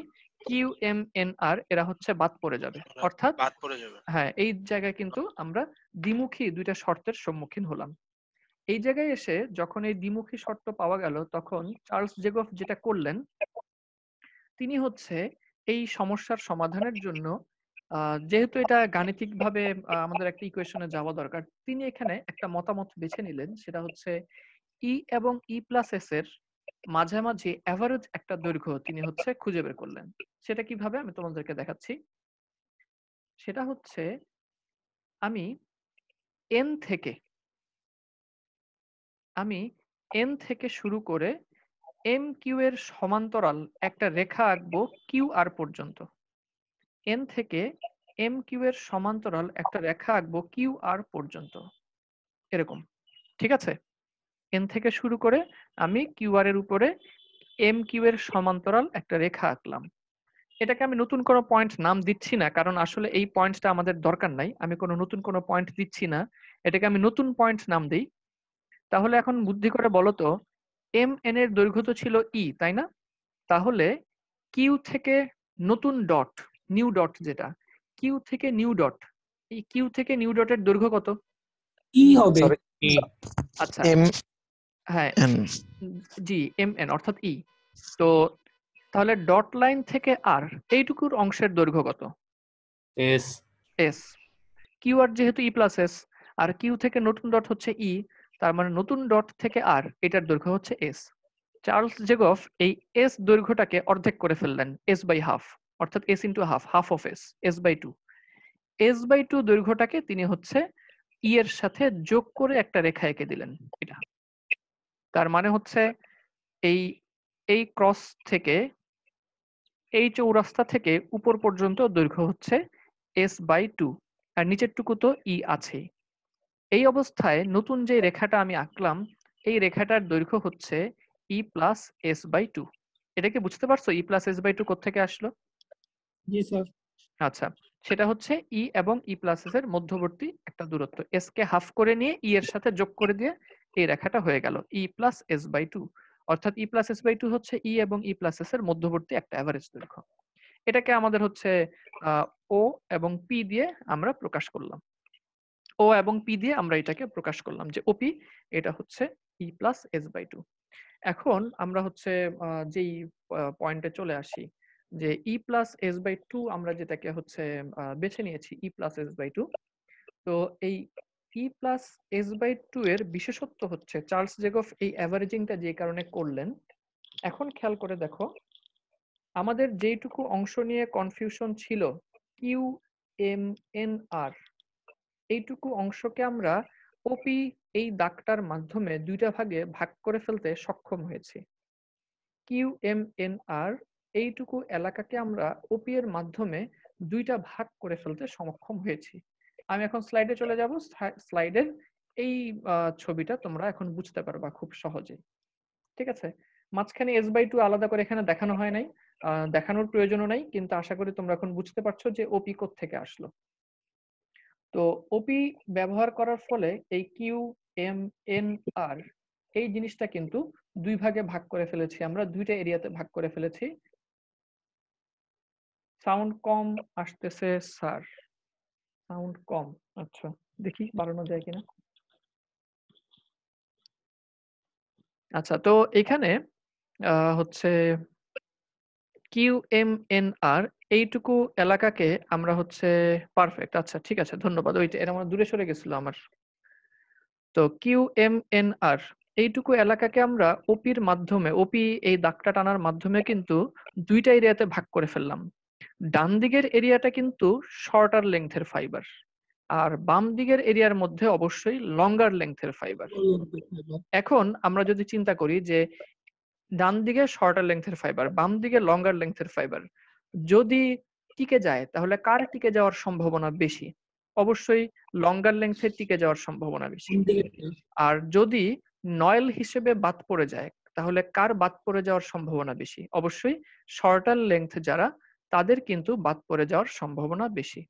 কিউ এম এন আর এরা হচ্ছে বাদ পড়ে যাবে হ্যাঁ, অর্থাৎ বাদ পড়ে যাবে হ্যাঁ এই জায়গায় কিন্তু আমরা দ্বিমুখী দুইটা শর্তের সম্মুখীন হলাম এই জায়গায় এসে যখন এই দ্বিমুখী শর্ত পাওয়া গেল তখন চার্লস জেগফ যেটা করলেন তিনি হচ্ছে এই সমস্যার সমাধানের জন্য যেহেতু এটা গাণিতিকভাবে আমাদের একটা ইকুয়েশনে যাওয়া দরকার তিনি এখানে একটা মতামত বেছে নিলেন সেটা হচ্ছে ই e এবং ই প্লাস এস এর মাঝামাঝি অ্যাভারেজ একটা দৈর্ঘ্য তিনি হচ্ছে খুঁজে বের করলেন সেটা কিভাবে আমি তোমাদেরকে দেখাচ্ছি সেটা হচ্ছে আমি এন থেকে আমি এন থেকে শুরু করে এম কিউ এর সমান্তরাল একটা রেখা আঁকবো কিউ আর পর্যন্ত এন থেকে এম কিউ এর সমান্তরাল একটা রেখা আঁকবো কিউ আর পর্যন্ত এরকম ঠিক আছে এন থেকে শুরু করে আমি কিউআর এর উপরে এম কিউ এর সমান্তরাল একটা রেখা আঁকলাম এটাকে আমি নতুন কোনো পয়েন্ট নাম দিচ্ছি না কারণ আসলে এই পয়েন্টটা আমাদের দরকার নাই আমি কোনো নতুন কোনো পয়েন্ট দিচ্ছি না এটাকে আমি নতুন পয়েন্ট নাম দিই তাহলে এখন বুদ্ধি করে বলতো এম এন এর দৈর্ঘ্য তো ছিল ই e, তাই না তাহলে কিউ থেকে নতুন ডট নিউ ডট যেটা কিউ থেকে নিউ ডট এই কিউ থেকে নিউ ডটের দৈর্ঘ্য কত ই e হবে e। আচ্ছা এম হ্যাঁ জি এম এন অর্থাৎ ই e. তো তাহলে ডট লাইন থেকে আর এইটুকুর অংশের দৈর্ঘ্য কত এস এস কিউ আর যেহেতু ই প্লাস এস আর কিউ থেকে নতুন ডট হচ্ছে ই e, তার মানে নতুন ডট থেকে আর এটার দৈর্ঘ্য হচ্ছে এস চার্লস জেগফ এই এস দৈর্ঘ্যটাকে অর্ধেক করে ফেললেন এস বাই হাফ অর্থাৎ S into half half of S S by two S by two দৈর্ঘ্যটাকে তিনি হচ্ছে ই e এর সাথে যোগ করে একটা রেখা এঁকে দিলেন এটা তার মানে হচ্ছে এই এই ক্রস থেকে এই চৌরাস্তা থেকে উপর পর্যন্ত দৈর্ঘ্য হচ্ছে এস বাই টু আর নিচের টুকু তো ই e আছে এই অবস্থায় নতুন যে রেখাটা আমি আঁকলাম এই রেখাটার দৈর্ঘ্য হচ্ছে E plus S by two এটাকে বুঝতে পারছো E plus S by two কোথেকে আসলো আচ্ছা সেটা হচ্ছে ই e এবং ই প্লাস এস এর মধ্যবর্তী একটা দূরত্ব এস কে হাফ করে নিয়ে ই e এর সাথে যোগ করে দিয়ে এই রেখাটা হয়ে গেল E plus S by two অর্থাৎ E plus S by two হচ্ছে ই e এবং ই প্লাস এস এর মধ্যবর্তী একটা অ্যাভারেজ দৈর্ঘ্য এটাকে আমাদের হচ্ছে ও এবং পি দিয়ে আমরা প্রকাশ করলাম ও এবং পি দিয়ে আমরা এটাকে প্রকাশ করলাম যে ওপি এটা হচ্ছে E plus S by two এখন আমরা হচ্ছে যেই পয়েন্টে চলে আসি যে E plus S by two আমরা যেটাকে হচ্ছে বেছে নিয়েছি E plus S by two তো এই E plus S by two এর বিশেষত্ব হচ্ছে চার্লস জেগফ এই অ্যাভারেজিংটা যে কারণে করলেন এখন খেয়াল করে দেখো আমাদের যেইটুকু অংশ নিয়ে কনফিউশন ছিল কিউ এম এন আর এইটুকু অংশকে আমরা ওপি এই দাগটার মাধ্যমে দুইটা ভাগে ভাগ করে ফেলতে সক্ষম হয়েছি কিউ এম এন আর এইটুকু এলাকাকে আমরা ওপি এর মাধ্যমে দুইটা ভাগ করে ফেলতে সক্ষম হয়েছি আমি এখন স্লাইডে চলে যাব স্লাইডের এই ছবিটা তোমরা এখন বুঝতে পারবা খুব সহজে ঠিক আছে মাঝখানে এস বাই টু আলাদা করে এখানে দেখানো হয় নাই দেখানোর প্রয়োজনও নাই কিন্তু আশা করি তোমরা এখন বুঝতে পারছো যে ওপি থেকে আসলো তো ওপি ব্যবহার করার ফলে এই কিউ এম এন আর এই জিনিসটা কিন্তু দুই ভাগে ভাগ করে ফেলেছি আমরা দুইটা এরিয়াতে ভাগ করে ফেলেছি সাউন্ড কম আসতেছে স্যার সাউন্ড কম আচ্ছা দেখি বাড়ানো যায় কিনা আচ্ছা তো এখানে হচ্ছে কিউ এম এন আর এইটুকু এলাকাকে আমরা হচ্ছে পারফেক্ট আচ্ছা ঠিক আছে ধন্যবাদ ওইটা এটা আমার দূরে সরে গেছিল আমার তো কিউ এম এন আর এইটুকু এলাকাকে আমরা ওপির মাধ্যমে ওপি এই দাগটা টানার মাধ্যমে কিন্তু দুইটা এরিয়াতে ভাগ করে ফেললাম ডান দিকের এরিয়াটা কিন্তু শর্টার লেংথের ফাইবার আর বাম দিকের এরিয়ার মধ্যে অবশ্যই লঙ্গার লেংথের ফাইবার এখন আমরা যদি চিন্তা করি যে ডান দিকে শর্টার লেংথের ফাইবার বাম দিকে লঙ্গার লেংথের ফাইবার যদি টিকে যায় তাহলে কার টিকে যাওয়ার সম্ভাবনা বেশি অবশ্যই লঙ্গার লেংথের টিকে যাওয়ার সম্ভাবনা বেশি আর যদি নয়েল হিসেবে বাদ পড়ে যায় তাহলে কার বাদ পড়ে যাওয়ার সম্ভাবনা বেশি অবশ্যই শর্টার লেংথ যারা তাদের কিন্তু বাদ পড়ে যাওয়ার সম্ভাবনা বেশি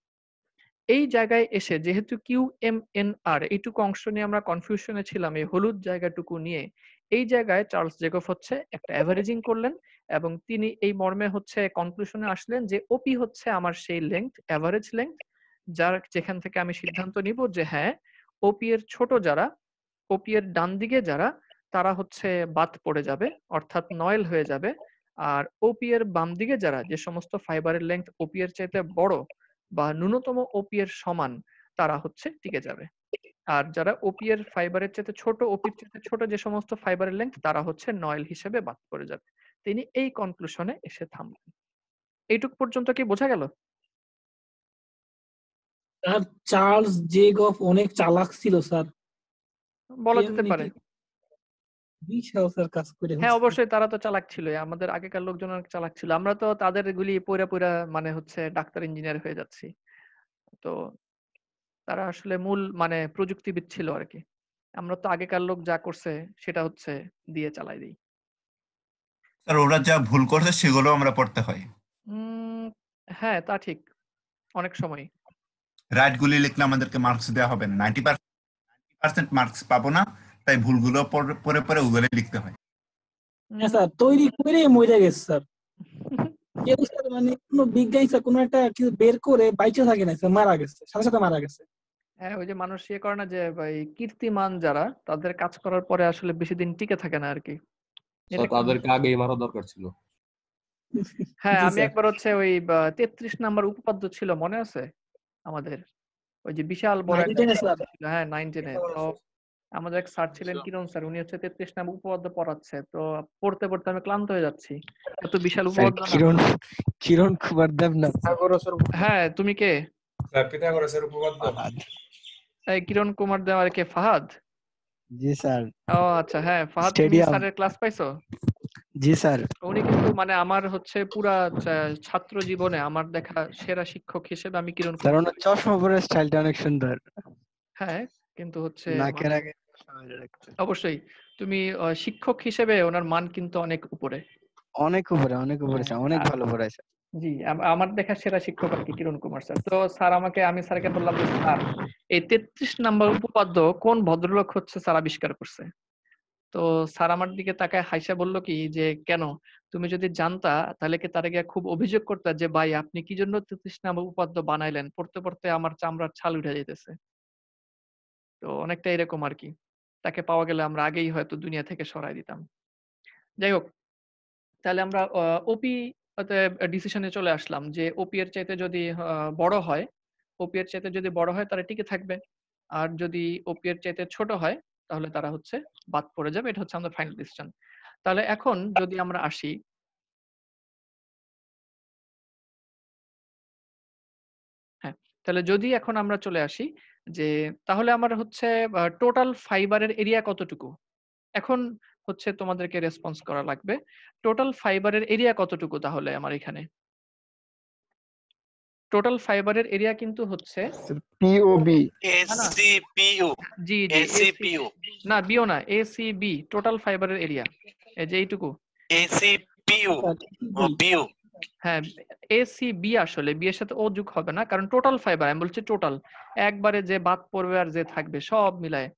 এই জায়গায় এসে যেহেতু কিউ এম এন আর এইটুকু অংশ নিয়ে আমরা কনফিউশনে ছিলাম এই হলুদ জায়গাটুকু নিয়ে এই জায়গায় চার্লস জেকফ হচ্ছে একটা অ্যাভারেজিং করলেন এবং তিনি এই মর্মে হচ্ছে কনক্লুশনে আসলেন যে ওপি হচ্ছে আমার সেই লেন্থ অ্যাভারেজ লেন্থ যার যেখান থেকে আমি সিদ্ধান্ত নিব যে হ্যাঁ ওপি এর ছোট যারা ওপি এর ডান দিকে যারা তারা হচ্ছে বাদ পড়ে যাবে অর্থাৎ নয়েল হয়ে যাবে আর ওপি এর বাম দিকে যারা যে সমস্ত ফাইবারের লেন্থ ওপি এর চাইতে বড় বা ন্যূনতম ওপি এর সমান তারা হচ্ছে টিকে যাবে আর যারা ওপি এর ফাইবারের চাইতে ছোট ওপির চাইতে ছোট যে সমস্ত ফাইবারের লেন্থ তারা হচ্ছে নয়েল হিসেবে বাদ পড়ে যাবে তিনি এই কনক্লুশনে এসে থামলেন এইটুক পর্যন্ত কি বোঝা গেল স্যার চার্লস জেগফ অনেক চালাক ছিল স্যার বলা যেতে পারে হ্যাঁ অবশ্যই তারা তো চালাক ছিল আমাদের আগেকার লোকজন অনেক চালাক ছিল আমরা তো তাদের গুলি পইরা পইরা মানে হচ্ছে ডাক্তার ইঞ্জিনিয়ার হয়ে যাচ্ছি তো তারা আসলে মূল মানে প্রযুক্তিবিদ ছিল আর কি আমরা তো আগেকার লোক যা করছে সেটা হচ্ছে দিয়ে চালাই দিই ওরা যা ভুল করছে সেগুলো আমরা পড়তে হয় হ্যাঁ তা ঠিক অনেক সময় রাইট গুলি লিখলে আমাদেরকে মার্কস দেওয়া হবে না নাইনটি পার্সেন্ট মার্কস পাবো না তাই ভুলগুলো পরে পরে গুগলে লিখতে হয় হ্যাঁ, স্যার তৈরি করে মরে গেছে স্যার কেউ স্যার মানে কোনো স্যার কোনো একটা কিছু বের করে বাইচে থাকে না স্যার মারা গেছে সাথে সাথে মারা গেছে হ্যাঁ ওই যে মানুষ ইয়ে করে না যে ভাই কীর্তিমান যারা তাদের কাজ করার পরে আসলে বেশি দিন টিকে থাকে না আর কি তাদেরকে আগেই মারা দরকার ছিল হ্যাঁ আমি একবার হচ্ছে ওই তেত্রিশ নাম্বার উপপাদ্য ছিল মনে আছে আমাদের ওই যে বিশাল বড় হ্যাঁ নাইন আমাদের এক স্যার ছিলেন কিরণ স্যার উনি হচ্ছে তেত্রিশ নাম উপপাদ্য পড়াচ্ছে তো পড়তে পড়তে আমি ক্লান্ত হয়ে যাচ্ছি এত বিশাল উপপাদ্য কিরণ কিরণ কুমার দেবনাথ হ্যাঁ তুমি কে পিথাগোরাসের উপপাদ্য এই কিরণ কুমার দেব আর কে ফাহাদ জি স্যার ও আচ্ছা হ্যাঁ ফাহাদ তুমি স্যারের ক্লাস পাইছো জি স্যার উনি কিন্তু মানে আমার হচ্ছে পুরা ছাত্র জীবনে আমার দেখা সেরা শিক্ষক হিসেবে আমি কিরণ স্যার ওনার মানে চশমা পরে স্টাইলটা অনেক সুন্দর হ্যাঁ কিন্তু হচ্ছে অবশ্যই তুমি শিক্ষক হিসেবে ওনার মান কিন্তু অনেক উপরে অনেক উপরে অনেক উপরে হ্যাঁ, অনেক ভালো পড়াইছে জি আমার দেখা সেরা শিক্ষক আর কি কিরণ কুমার স্যার তো স্যার আমাকে আমি স্যারকে বললাম যে স্যার এই তেত্রিশ নাম্বার উপপাদ্য কোন ভদ্রলোক হচ্ছে স্যার আবিষ্কার করছে তো স্যার আমার দিকে তাকায় হাইসা বললো কি যে কেন তুমি যদি জানতা তাহলে কি তার গিয়ে খুব অভিযোগ করতা যে ভাই আপনি কি জন্য তেত্রিশ নাম্বার উপপাদ্য বানাইলেন পড়তে পড়তে আমার চামড়ার ছাল উঠে যেতেছে তো অনেকটা এরকম আর কি তাকে পাওয়া গেলে আমরা আগেই হয়তো দুনিয়া থেকে সরাই দিতাম যাই হোক তাহলে আমরা ওপি ডিসিশনে চলে আসলাম যে ওপি এর চাইতে যদি বড় হয় ওপি এর চাইতে যদি বড় হয় তারা টিকে থাকবে আর যদি ওপি এর চাইতে ছোট হয় তাহলে তারা হচ্ছে বাদ পড়ে যাবে এটা হচ্ছে আমাদের ফাইনাল ডিসিশন তাহলে এখন যদি আমরা আসি হ্যাঁ তাহলে যদি এখন আমরা চলে আসি যে তাহলে আমার হচ্ছে টোটাল ফাইবারের এরিয়া কতটুকু এখন হচ্ছে তোমাদেরকে রেসপন্স করা লাগবে টোটাল ফাইবারের এরিয়া কতটুকু তাহলে আমার এখানে টোটাল ফাইবারের এরিয়া কিন্তু হচ্ছে পিওবি এসিপিও জি জি এসিপিইউ না বিও না এসিবি টোটাল ফাইবারের এরিয়া এই যে এইটুকু এসিপিইউ বিও হ্যাঁ এসি বি আসলে বি এর সাথে ও যোগ হবে না কারণ টোটাল ফাইবার আমি বলছি টোটাল একবারে যে বাদ পড়বে আর যে থাকবে সব মিলায়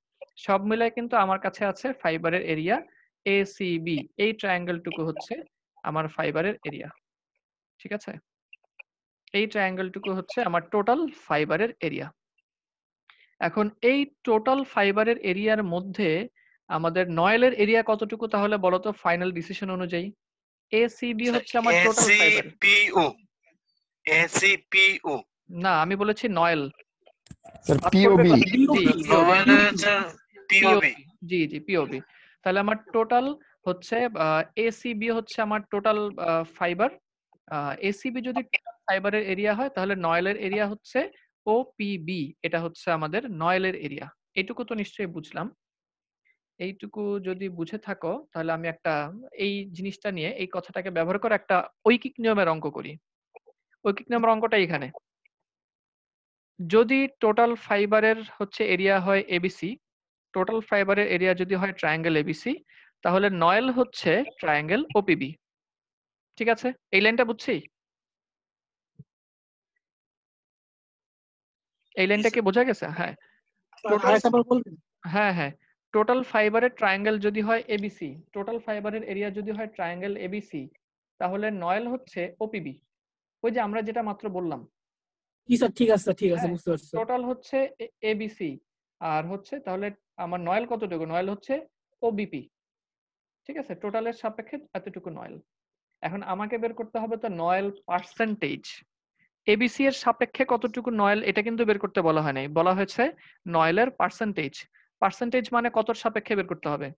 সব মিলায় কিন্তু আমার কাছে আছে ফাইবারের এরিয়া বি এই ট্রায়াঙ্গেল টুকু হচ্ছে আমার ফাইবারের এরিয়া ঠিক আছে এই ট্রায়াঙ্গেল টুকু হচ্ছে আমার টোটাল ফাইবারের এরিয়া এখন এই টোটাল ফাইবারের এরিয়ার মধ্যে আমাদের নয়েলের এরিয়া কতটুকু তাহলে বলতো ফাইনাল ডিসিশন অনুযায়ী এসিবি হচ্ছে আমার টোটাল এসিপিও এসিপিও না আমি বলেছি নয়েল স্যার পিওবি পিওবি জি জি পিওবি তাহলে আমার টোটাল হচ্ছে এসিবি হচ্ছে আমার টোটাল ফাইবার এসিবি যদি ফাইবারের এরিয়া হয় তাহলে নয়েলের এরিয়া হচ্ছে ওপিবি এটা হচ্ছে আমাদের নয়েলের এরিয়া এটুকু তো নিশ্চয়ই বুঝলাম এইটুকু যদি বুঝে থাকো তাহলে আমি একটা এই জিনিসটা নিয়ে এই কথাটাকে ব্যবহার করে একটা ঐকিক নিয়মের অঙ্ক করি ঐকিক নিয়মের অঙ্কটা এখানে যদি টোটাল ফাইবারের হচ্ছে এরিয়া হয় এবিসি টোটাল ফাইবারের এরিয়া যদি হয় ট্রায়াঙ্গেল এবিসি তাহলে নয়েল হচ্ছে ট্রায়াঙ্গেল ওপিবি ঠিক আছে এই লাইনটা বুঝছি এই লাইনটা কি বোঝা গেছে হ্যাঁ হ্যাঁ হ্যাঁ টোটাল ফাইবারের ট্রায়াঙ্গেল যদি হয় এবিসি টোটাল ফাইবারের এরিয়া যদি হয় ট্রায়াঙ্গেল এবিসি তাহলে নয়েল হচ্ছে ওপিবি ওই যে আমরা যেটা মাত্র বললাম স্যার ঠিক আছে ঠিক আছে হ্যাঁ, বুঝতে পারছি টোটাল হচ্ছে এবিসি আর হচ্ছে তাহলে আমার নয়েল কতটুকু নয়েল হচ্ছে ওবিপি ঠিক আছে টোটালের সাপেক্ষে এতটুকু নয়েল এখন আমাকে বের করতে হবে তো নয়েল পার্সেন্টেজ এবিসি এর সাপেক্ষে কতটুকু নয়েল এটা কিন্তু বের করতে বলা হয় নাই বলা হয়েছে নয়েলের পার্সেন্টেজ পার্সেন্টেজ মানে কতর সাপেক্ষে বের করতে হবে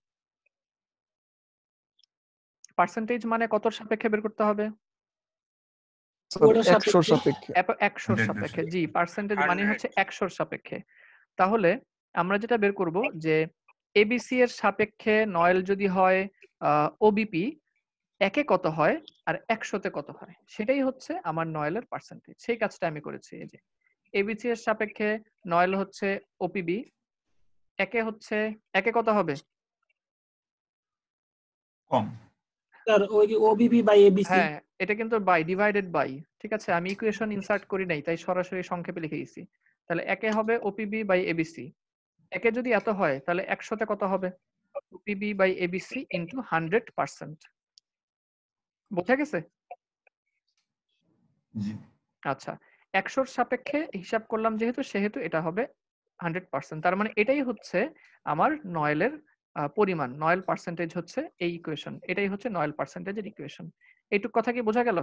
পার্সেন্টেজ মানে কতর সাপেক্ষে বের করতে হবে একশোর সাপেক্ষে জি পার্সেন্টেজ মানে হচ্ছে একশোর সাপেক্ষে তাহলে আমরা যেটা বের করব যে এবিসি এর সাপেক্ষে নয়েল যদি হয় ওবিপি একে কত হয় আর একশোতে কত হয় সেটাই হচ্ছে আমার নয়েলের পার্সেন্টেজ সেই কাজটা আমি করেছি এই যে এবিসি এর সাপেক্ষে নয়েল হচ্ছে ওপিবি একে হচ্ছে একে কত হবে কম স্যার ওই যে ওবিবি বাই এবিসি হ্যাঁ এটা কিন্তু বাই ডিভাইডেড বাই ঠিক আছে আমি ইকুয়েশন ইনসার্ট করি নাই তাই সরাসরি সংক্ষেপে লিখে দিছি তাহলে একে হবে ওপিবি বাই এবিসি একে যদি এত হয় তাহলে একশোতে কত হবে OPB by ABC into hundred percent বোঝা গেছে আচ্ছা একশোর সাপেক্ষে হিসাব করলাম যেহেতু সেহেতু এটা হবে হান্ড্রেড পার্সেন্ট তার মানে এটাই হচ্ছে আমার নয়েলের পরিমাণ নয়েল পার্সেন্টেজ হচ্ছে এই ইকুয়েশন এটাই হচ্ছে নয়েল পার্সেন্টেজের ইকুয়েশন এইটুক কথা কি বোঝা গেল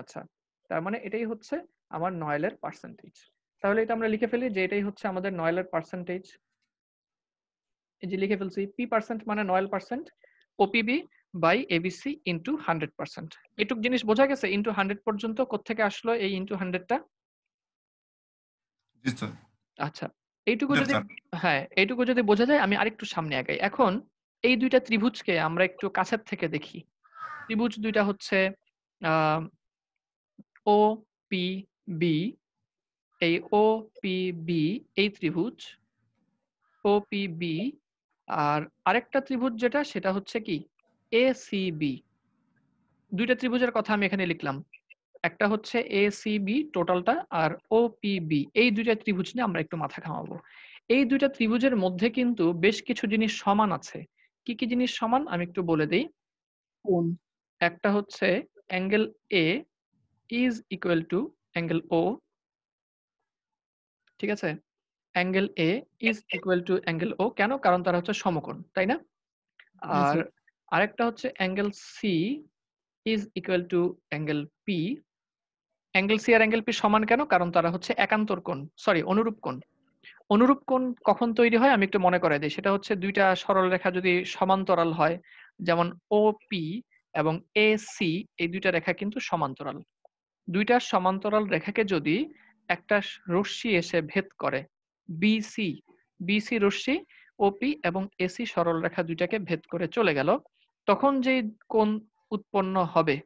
আচ্ছা তার মানে এটাই হচ্ছে আমার নয়েলের পার্সেন্টেজ তাহলে এটা আমরা লিখে ফেলি যে এটাই হচ্ছে আমাদের নয়েলের পার্সেন্টেজ এই যে লিখে ফেলছি পি পার্সেন্ট মানে noil percent OPB by ABC into hundred percent এটুক জিনিস বোঝা গেছে ইন্টু হান্ড্রেড পর্যন্ত কোথেকে আসলো এই ইন্টু হান্ড্রেডটা আচ্ছা এইটুকু যদি হ্যাঁ এইটুকু যদি বোঝা যায় আমি আরেকটু সামনে আগাই এখন এই দুইটা ত্রিভুজকে আমরা একটু কাছের থেকে দেখি ত্রিভুজ দুইটা হচ্ছে ও পি বি এই ও পি বি এই ত্রিভুজ ও পি বি আর আরেকটা ত্রিভুজ যেটা সেটা হচ্ছে কি এ সি বি দুইটা ত্রিভুজের কথা আমি এখানে লিখলাম একটা হচ্ছে এ সিবি টোটালটা আর ও পিবি এই দুইটা ত্রিভুজ নিয়ে আমরা একটু মাথা ঘামাবো এই দুইটা ত্রিভুজের মধ্যে কিন্তু বেশ কিছু জিনিস সমান আছে কি কি জিনিস সমান আমি একটু বলে দিই একটা হচ্ছে angle A is equal to angle O ঠিক আছে angle A is equal to angle O কেন কারণ তারা হচ্ছে সমকোণ তাই না আর আরেকটা হচ্ছে angle C is equal to angle P angle C আর অ্যাঙ্গেল পি সমান কেন কারণ তারা হচ্ছে একান্তর কোণ সরি অনুরূপ কোণ অনুরূপ কোণ কখন তৈরি হয় আমি একটু মনে করাই দিই সেটা হচ্ছে দুইটা সরল রেখা যদি সমান্তরাল হয় যেমন ও পি এবং এ সি এই দুইটা রেখা কিন্তু সমান্তরাল দুইটা সমান্তরাল রেখাকে যদি একটা রশ্মি এসে ভেদ করে বিসি বিসি রশ্মি ওপি এবং এসি সরল রেখা দুইটাকে ভেদ করে চলে গেল তখন যে কোন উৎপন্ন হবে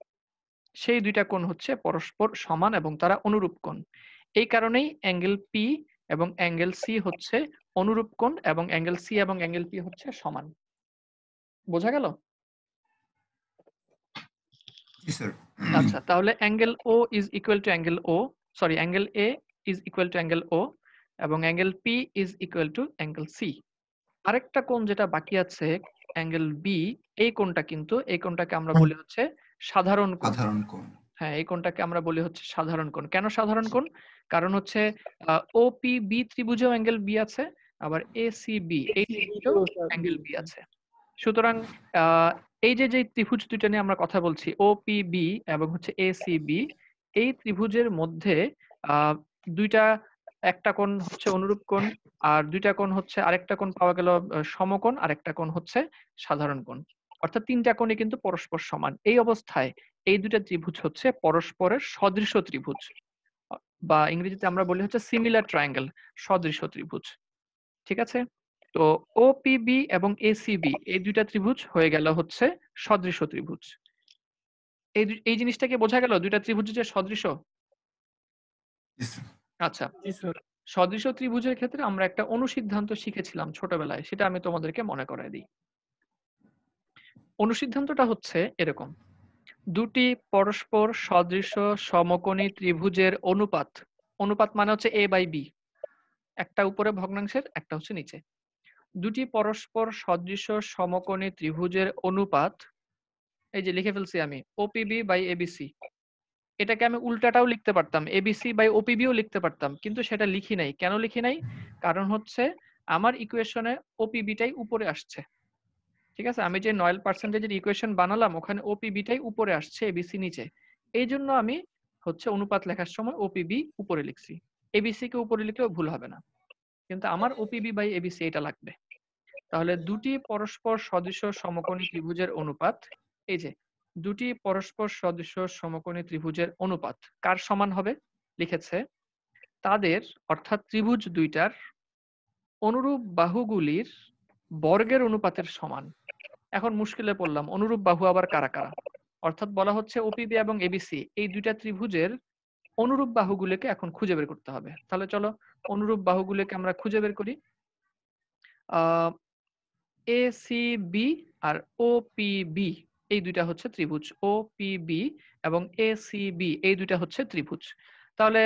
সেই দুইটা কোণ হচ্ছে পরস্পর সমান এবং তারা অনুরূপ কোণ এই কারণেই অ্যাঙ্গেল পি এবং অ্যাঙ্গেল সি হচ্ছে অনুরূপ কোণ এবং অ্যাঙ্গেল সি এবং অ্যাঙ্গেল পি হচ্ছে সমান বোঝা গেল আচ্ছা তাহলে angle O is equal to angle O sorry angle A is equal to angle O এবং angle P is equal to angle C আরেকটা কোণ যেটা বাকি আছে অ্যাঙ্গেল বি এই কোণটা কিন্তু এই কোণটাকে আমরা বলি হচ্ছে সাধারণ কোণ সাধারণ কোণ হ্যাঁ এই কোণটাকে আমরা বলি হচ্ছে সাধারণ কোণ কেন সাধারণ কোণ কারণ হচ্ছে বি ত্রিভুজেও অ্যাঙ্গেল বি আছে আবার বি এই ত্রিভুজেও অ্যাঙ্গেল বি আছে সুতরাং এই যে যে ত্রিভুজ দুইটা নিয়ে আমরা কথা বলছি ওপিবি এবং হচ্ছে বি এই ত্রিভুজের মধ্যে দুইটা একটা কোণ হচ্ছে অনুরূপ কোণ আর দুইটা কোণ হচ্ছে আরেকটা কোণ পাওয়া গেল সমকোণ আরেকটা কোণ হচ্ছে সাধারণ কোণ অর্থাৎ তিনটা কোণে কিন্তু পরস্পর সমান এই অবস্থায় এই দুটা ত্রিভুজ হচ্ছে পরস্পরের সদৃশ ত্রিভুজ বা ইংরেজিতে আমরা বলি হচ্ছে সিমিলার ট্রায়াঙ্গেল সদৃশ ত্রিভুজ ঠিক আছে তো ওপিবি এবং এসিবি এই দুইটা ত্রিভুজ হয়ে গেল হচ্ছে সদৃশ ত্রিভুজ এই এই জিনিসটাকে বোঝা গেল দুইটা ত্রিভুজ যে সদৃশ আচ্ছা সদৃশ ত্রিভুজের ক্ষেত্রে আমরা একটা অনুসিদ্ধান্ত শিখেছিলাম ছোটবেলায় সেটা আমি তোমাদেরকে মনে করাই দিই অনুসিদ্ধান্তটা হচ্ছে এরকম দুটি পরস্পর সদৃশ সমকোণী ত্রিভুজের অনুপাত অনুপাত মানে হচ্ছে এ বাই বি একটা উপরে ভগ্নাংশের একটা হচ্ছে নিচে দুটি পরস্পর সদৃশ সমকোণী ত্রিভুজের অনুপাত এই যে লিখে ফেলছি আমি ওপিবি বাই এবিসি এটাকে আমি উল্টাটাও লিখতে পারতাম এবিসি বাই ওপিবিও লিখতে পারতাম কিন্তু সেটা লিখি নাই কেন লিখি নাই কারণ হচ্ছে আমার ইকুয়েশনে ওপিবিটাই উপরে আসছে ঠিক আছে আমি যে নয়েল পার্সেন্টেজের ইকুয়েশন বানালাম ওখানে ওপিবিটাই উপরে আসছে এবিসি নিচে এই জন্য আমি হচ্ছে অনুপাত লেখার সময় ওপিবি উপরে লিখছি এবিসি কে উপরে লিখলেও ভুল হবে না কিন্তু আমার ওপিবি বাই এবিসি এটা লাগবে তাহলে দুটি পরস্পর সদৃশ্য সমকোণী ত্রিভুজের অনুপাত এই যে দুটি পরস্পর সদৃশ্য সমকোণী ত্রিভুজের অনুপাত কার সমান হবে লিখেছে তাদের অর্থাৎ ত্রিভুজ দুইটার অনুরূপ বাহুগুলির বর্গের অনুপাতের সমান এখন মুশকিলে পড়লাম অনুরূপ বাহু আবার কারা কারা অর্থাৎ বলা হচ্ছে ওপিবি এবং এবিসি এই দুইটা ত্রিভুজের অনুরূপ বাহুগুলোকে এখন খুঁজে বের করতে হবে তাহলে চলো অনুরূপ বাহুগুলোকে আমরা খুঁজে বের করি এ সি বি আর ও পি বি এই দুইটা হচ্ছে ত্রিভুজ ও পি বি এবং এ সি বি এই দুইটা হচ্ছে ত্রিভুজ তাহলে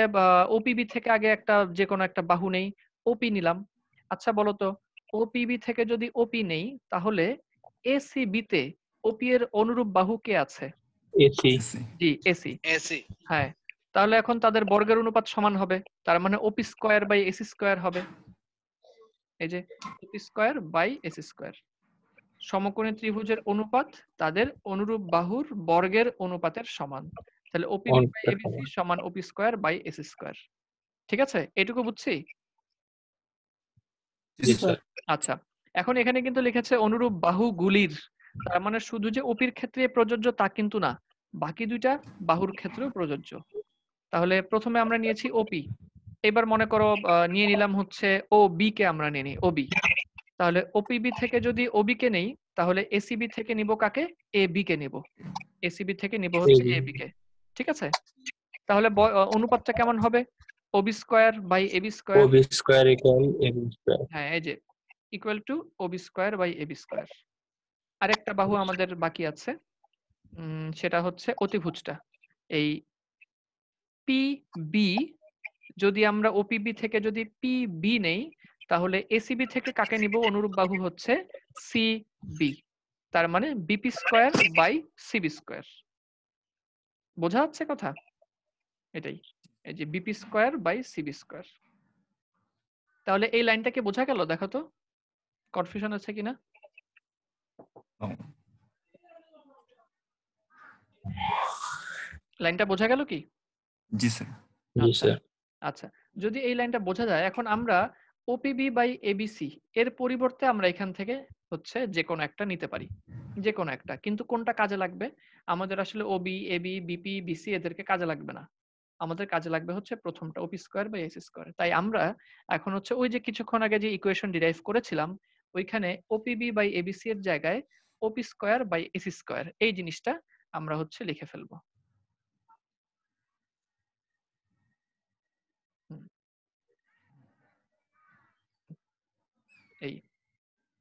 ওপিবি থেকে আগে একটা যে কোনো একটা বাহু নেই ওপি নিলাম আচ্ছা বলো তো ওপিবি থেকে যদি ওপি নেই তাহলে এসি বিতে ওপি এর অনুরূপ বাহু কে আছে এসি জি এসি এসি হ্যাঁ তাহলে এখন তাদের বর্গের অনুপাত সমান হবে তার মানে OP square by AC square হবে এই যে OP square by AC square সমকোণী ত্রিভুজের অনুপাত তাদের অনুরূপ বাহুর বর্গের অনুপাতের সমান তাহলে ওপি বাই এবিসি সমান OP square by AC square ঠিক আছে এটুকু বুঝছি আচ্ছা এখন এখানে কিন্তু লিখেছে অনুরূপ গুলির তার মানে শুধু যে অপির ক্ষেত্রে প্রযোজ্য তা কিন্তু না বাকি দুইটা বাহুর ক্ষেত্রেও প্রযোজ্য তাহলে প্রথমে আমরা নিয়েছি ওপি এবার মনে করো নিয়ে নিলাম হচ্ছে ও বি কে আমরা নিয়ে নিই ওবি তাহলে ওপিবি থেকে যদি ওবি কে নেই তাহলে এসিবি থেকে নিব কাকে এ বি কে নিব এসিবি থেকে নিব হচ্ছে এ বি কে ঠিক আছে তাহলে অনুপাতটা কেমন হবে OB square by AB square OB square equal AB square হ্যাঁ এই যে equal to OB square by square আর আরেকটা বাহু আচ্ছা। আমাদের বাকি আছে সেটা হচ্ছে অতিভুজটা এই বি যদি আমরা ওপিবি থেকে যদি বি নেই তাহলে এসিবি থেকে কাকে নিব অনুরূপ বাহু হচ্ছে সিবি তার মানে BP square by CB square বোঝা যাচ্ছে কথা এটাই এই যে BP square by CB square তাহলে এই লাইনটাকে বোঝা গেল দেখো তো কনফিউশন আছে কিনা লাইনটা বোঝা গেল কি জি স্যার জি আচ্ছা। স্যার আচ্ছা যদি এই লাইনটা বোঝা যায় এখন আমরা ওপিবি বাই এবিসি এর পরিবর্তে আমরা এখান থেকে হচ্ছে যে কোনো একটা নিতে পারি যে কোনো একটা কিন্তু কোনটা কাজে লাগবে আমাদের আসলে ওবি এবি বিপি বিসি এদেরকে কাজে লাগবে না আমাদের কাজে লাগবে হচ্ছে প্রথমটা OP square by S square তাই আমরা এখন হচ্ছে ওই যে কিছুক্ষণ আগে যে ইকুয়েশন ডিরাইভ করেছিলাম ওইখানে ওপিবি বাই এবিসি এর জায়গায় OP square by AC square এই জিনিসটা আমরা হচ্ছে লিখে ফেলবো এই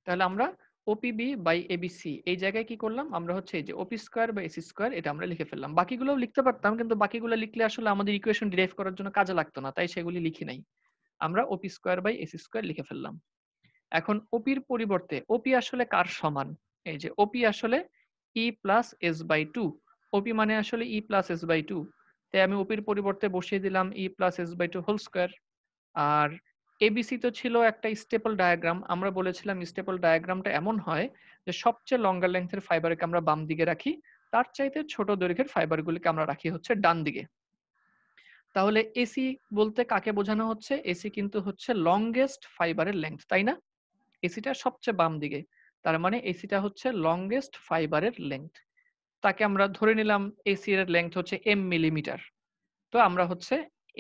তাহলে আমরা ওপিবি বাই এবিসি এই জায়গায় কি করলাম আমরা হচ্ছে এই যে ওপি স্কোয়ার বা এসি স্কোয়ার এটা আমরা লিখে ফেললাম বাকিগুলো লিখতে পারতাম কিন্তু বাকিগুলো লিখলে আসলে আমাদের ইকুয়েশন ডিরাইভ করার জন্য কাজে লাগতো না তাই সেগুলি লিখি নাই আমরা OP square by AC square লিখে ফেললাম এখন ওপির পরিবর্তে ওপি আসলে কার সমান এই যে ওপি আসলে E plus S by two OP মানে আসলে E plus S by two তাই আমি ওপির পরিবর্তে বসিয়ে দিলাম E plus S by two whole square আর এবিসি তো ছিল একটা স্টেপল ডায়াগ্রাম আমরা বলেছিলাম স্টেপল ডায়াগ্রামটা এমন হয় যে সবচেয়ে লঙ্গার লেন্থের ফাইবারকে আমরা বাম দিকে রাখি তার চাইতে ছোট দৈর্ঘ্যের ফাইবারগুলিকে আমরা রাখি হচ্ছে ডান দিকে তাহলে এসি বলতে কাকে বোঝানো হচ্ছে এসি কিন্তু হচ্ছে লংগেস্ট ফাইবারের লেন্থ তাই না এসিটা সবচেয়ে বাম দিকে তার মানে এসিটা হচ্ছে লংগেস্ট ফাইবারের লেন্থ তাকে আমরা ধরে নিলাম এসি এর লেন্থ হচ্ছে এম মিলিমিটার তো আমরা হচ্ছে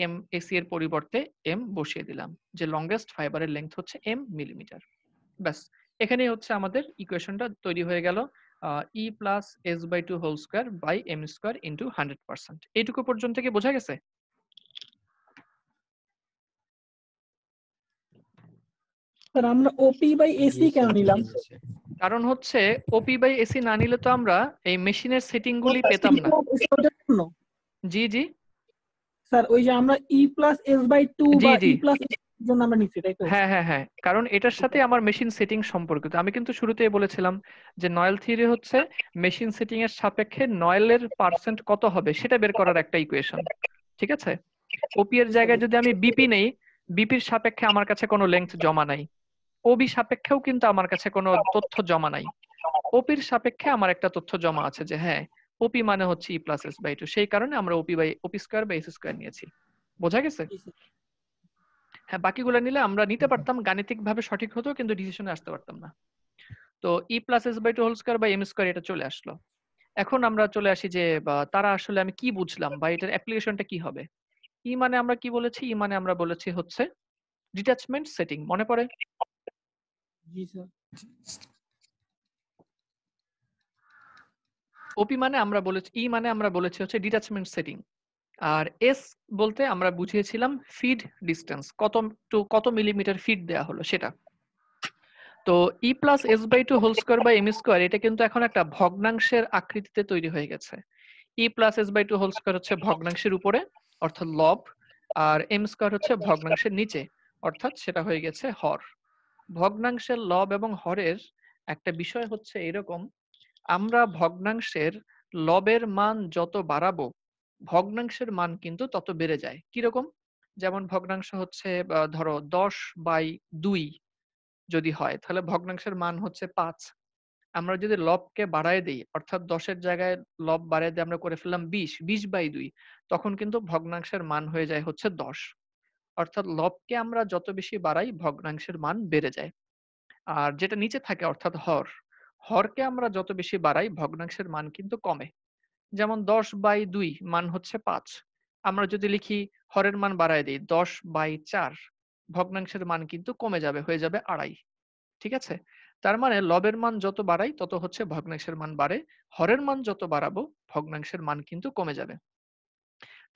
এম এসি এর পরিবর্তে এম বসিয়ে দিলাম যে লংগেস্ট ফাইবারের লেন্থ হচ্ছে এম মিলিমিটার ব্যাস এখানেই হচ্ছে আমাদের ইকুয়েশনটা তৈরি হয়ে গেল E plus S by two whole square by M square into hundred percent এইটুকু পর্যন্ত কি বোঝা গেছে আমরা ওপি বাই এসি কেন নিলাম কারণ হচ্ছে ওপি বাই এসি না নিলে তো আমরা এই মেশিনের সেটিং গুলি পেতাম না জি জি স্যার ওই যে আমরা E plus S by two বা ই প্লাস e জন্য আমরা নিচ্ছি তাই তো হ্যাঁ হ্যাঁ হ্যাঁ কারণ এটার সাথে আমার মেশিন সেটিং সম্পর্কিত আমি কিন্তু শুরুতেই বলেছিলাম যে নয়েল থিওরি হচ্ছে মেশিন সেটিং এর সাপেক্ষে নয়েলের পার্সেন্ট কত হবে সেটা বের করার একটা ইকুয়েশন ঠিক আছে ওপি এর জায়গায় যদি আমি বিপি নেই বিপির সাপেক্ষে আমার কাছে কোনো লেংথ জমা নাই ওবি সাপেক্ষেও কিন্তু আমার কাছে কোনো তথ্য জমা নাই ওপির সাপেক্ষে আমার একটা তথ্য জমা আছে যে হ্যাঁ ওপি মানে হচ্ছে E plus S by two সেই কারণে আমরা OP by OP square by S square নিয়েছি বোঝা গেছে হ্যাঁ বাকিগুলো নিলে আমরা নিতে পারতাম গাণিতিক ভাবে সঠিক হতো কিন্তু ডিসিশনে আসতে পারতাম না তো E plus S by two whole square বা এম স্কোয়ার এটা চলে আসলো এখন আমরা চলে আসি যে তারা আসলে আমি কি বুঝলাম বা এটার অ্যাপ্লিকেশনটা কি হবে ই e মানে আমরা কি বলেছি ই e মানে আমরা বলেছি হচ্ছে ডিটাচমেন্ট সেটিং মনে পড়ে ওপি মানে আমরা বলেছি ই e মানে আমরা বলেছি হচ্ছে ডিটাচমেন্ট সেটিং আর এস বলতে আমরা বুঝিয়েছিলাম ফিড ডিস্টেন্স কত টু কত মিলিমিটার ফিড দেওয়া হলো সেটা তো E plus S by two whole square by M square এটা কিন্তু এখন একটা ভগ্নাংশের আকৃতিতে তৈরি হয়ে গেছে E plus S by two whole square হচ্ছে ভগ্নাংশের উপরে অর্থাৎ লব আর এম স্কোয়ার হচ্ছে ভগ্নাংশের নিচে অর্থাৎ সেটা হয়ে গেছে হর ভগ্নাংশের লব এবং হরের একটা বিষয় হচ্ছে এরকম আমরা ভগ্নাংশের লবের মান যত বাড়াবো ভগ্নাংশের মান কিন্তু তত বেড়ে যায় কিরকম যেমন ভগ্নাংশ হচ্ছে ধরো দশ বাই দুই যদি হয় তাহলে ভগ্নাংশের মান হচ্ছে পাঁচ আমরা যদি লবকে বাড়ায় দিই অর্থাৎ দশের জায়গায় লব বাড়ায় দিয়ে আমরা করে ফেললাম বিশ বিশ বাই দুই তখন কিন্তু ভগ্নাংশের মান হয়ে যায় হচ্ছে দশ অর্থাৎ লবকে আমরা যত বেশি বাড়াই ভগ্নাংশের মান বেড়ে যায় আর যেটা নিচে থাকে অর্থাৎ হর হরকে আমরা যত বেশি বাড়াই ভগ্নাংশের মান কিন্তু কমে যেমন দশ বাই দুই মান হচ্ছে পাঁচ আমরা যদি লিখি হরের মান বাড়ায় দিই দশ বাই চার ভগ্নাংশের মান কিন্তু কমে যাবে হয়ে যাবে আড়াই ঠিক আছে তার মানে লবের মান যত বাড়াই তত হচ্ছে ভগ্নাংশের মান বাড়ে হরের মান যত বাড়াবো ভগ্নাংশের মান কিন্তু কমে যাবে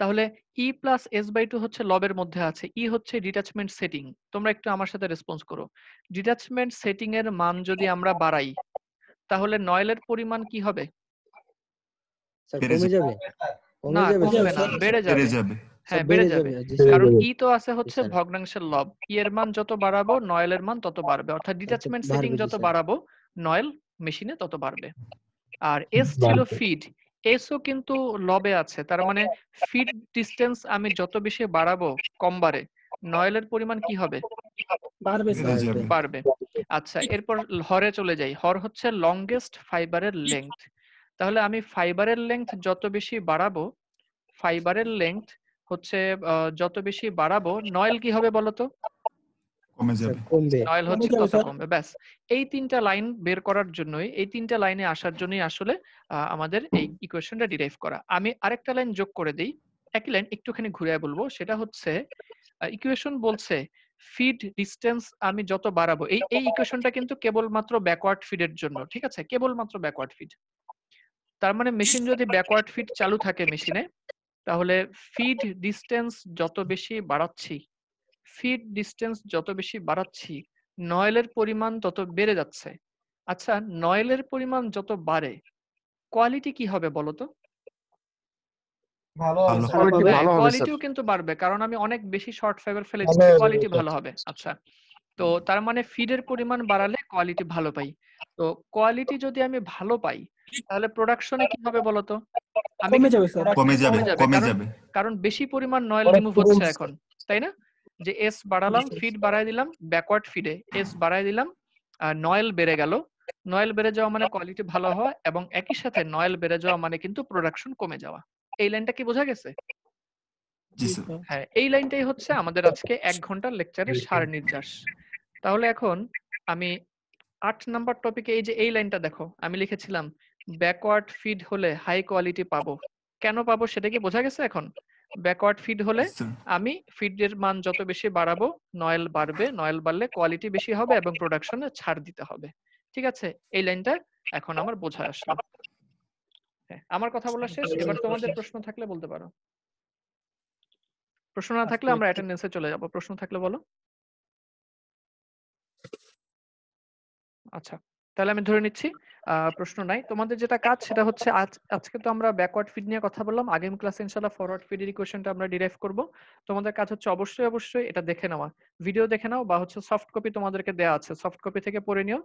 তাহলে E plus S by two হচ্ছে লবের মধ্যে আছে ই e হচ্ছে ডিটাচমেন্ট সেটিং তোমরা একটু আমার সাথে রেসপন্স করো ডিটাচমেন্ট সেটিং এর মান যদি আমরা বাড়াই তাহলে নয়েলের পরিমাণ কি হবে না কমবে না বেড়ে যাবে হ্যাঁ বেড়ে যাবে কারণ ই e তো আছে হচ্ছে ভগ্নাংশের লব ই e এর মান যত বাড়াবো নয়েলের মান তত বাড়বে অর্থাৎ আচ্ছা, ডিটাচমেন্ট সেটিং যত বাড়াবো নয়েল মেশিনে তত বাড়বে আর এস ছিল ফিড এসও কিন্তু লবে আছে তার মানে ফিট ডিস্টেন্স আমি যত বেশি বাড়াবো কম বাড়ে নয়েলের পরিমাণ কি হবে বাড়বে আচ্ছা এরপর হরে চলে যাই হর হচ্ছে লংগেস্ট ফাইবারের লেংথ তাহলে আমি ফাইবারের লেংথ যত বেশি বাড়াবো ফাইবারের লেংথ হচ্ছে যত বেশি বাড়াবো নয়েল কি হবে বলতো কমে যাবে হ্যাঁ, হচ্ছে তত কমবে ব্যাস এই তিনটা লাইন বের করার জন্যই এই তিনটা লাইনে আসার জন্যই আসলে আমাদের এই ইকুয়েশনটা ডিরাইভ করা আমি আরেকটা লাইন যোগ করে দেই একই লাইন একটুখানি ঘুরিয়ে বলবো সেটা হচ্ছে ইকুয়েশন বলছে ফিড ডিস্টেন্স আমি যত বাড়াবো এই এই ইকুয়েশনটা কিন্তু কেবলমাত্র ব্যাকওয়ার্ড ফিডের জন্য ঠিক আছে কেবলমাত্র ব্যাকওয়ার্ড ফিড তার মানে মেশিন যদি ব্যাকওয়ার্ড ফিড চালু থাকে মেশিনে তাহলে ফিড ডিস্টেন্স যত বেশি বাড়াচ্ছি ফিট ডিস্টেন্স যত বেশি বাড়াচ্ছি নয়েলের পরিমাণ তত বেড়ে যাচ্ছে আচ্ছা নয়েলের পরিমাণ যত বাড়ে কোয়ালিটি কি হবে বলতো কোয়ালিটিও কিন্তু বাড়বে কারণ আমি অনেক বেশি শর্ট ফাইবার ফেলে কোয়ালিটি ভালো হবে আচ্ছা তো তার মানে ফিডের পরিমাণ বাড়ালে কোয়ালিটি ভালো পাই তো কোয়ালিটি যদি আমি ভালো পাই তাহলে প্রোডাকশনে কি হবে বলতো আমি কমে যাবে কারণ বেশি পরিমাণ নয়েল রিমুভ হচ্ছে এখন তাই না যে এস বাড়ালাম ফিড বাড়ায় দিলাম ব্যাকওয়ার্ড ফিডে এস বাড়ায় দিলাম আর নয়েল বেড়ে গেল নয়েল বেড়ে যাওয়া মানে কোয়ালিটি ভালো হওয়া এবং একই সাথে নয়েল বেড়ে যাওয়া মানে কিন্তু প্রোডাকশন কমে যাওয়া এই লাইনটা কি বোঝা গেছে হ্যাঁ এই লাইনটাই হচ্ছে আমাদের আজকে এক ঘন্টার লেকচারের সার নির্যাস তাহলে এখন আমি আট নাম্বার টপিকে এই যে এই লাইনটা দেখো আমি লিখেছিলাম ব্যাকওয়ার্ড ফিড হলে হাই কোয়ালিটি পাবো কেন পাবো সেটা কি বোঝা গেছে এখন ব্যাকওয়ার্ড ফিড হলে আমি ফিডের মান যত বেশি বাড়াবো নয়েল বাড়বে নয়েল বাড়লে কোয়ালিটি বেশি হবে এবং প্রোডাকশনে ছাড় দিতে হবে ঠিক আছে এই লাইনটা এখন আমার বোঝা আসলো হ্যাঁ, আমার কথা বলা শেষ এবার তোমাদের প্রশ্ন থাকলে বলতে পারো প্রশ্ন না থাকলে আমরা অ্যাটেন্ডেন্সে চলে যাব প্রশ্ন থাকলে বলো আচ্ছা তাহলে আমি ধরে নিচ্ছি প্রশ্ন নাই তোমাদের যেটা কাজ সেটা হচ্ছে আজ আজকে তো আমরা ব্যাকওয়ার্ড ফিড নিয়ে কথা বললাম আগের ক্লাসে ইনশাআল্লাহ ফরওয়ার্ড ফিড ইকুয়েশনটা আমরা ডিরাইভ করব তোমাদের কাজ হচ্ছে অবশ্যই অবশ্যই এটা দেখে নেওয়া ভিডিও দেখে নাও বা হচ্ছে সফট কপি তোমাদেরকে দেওয়া আছে সফট কপি থেকে পড়ে নিও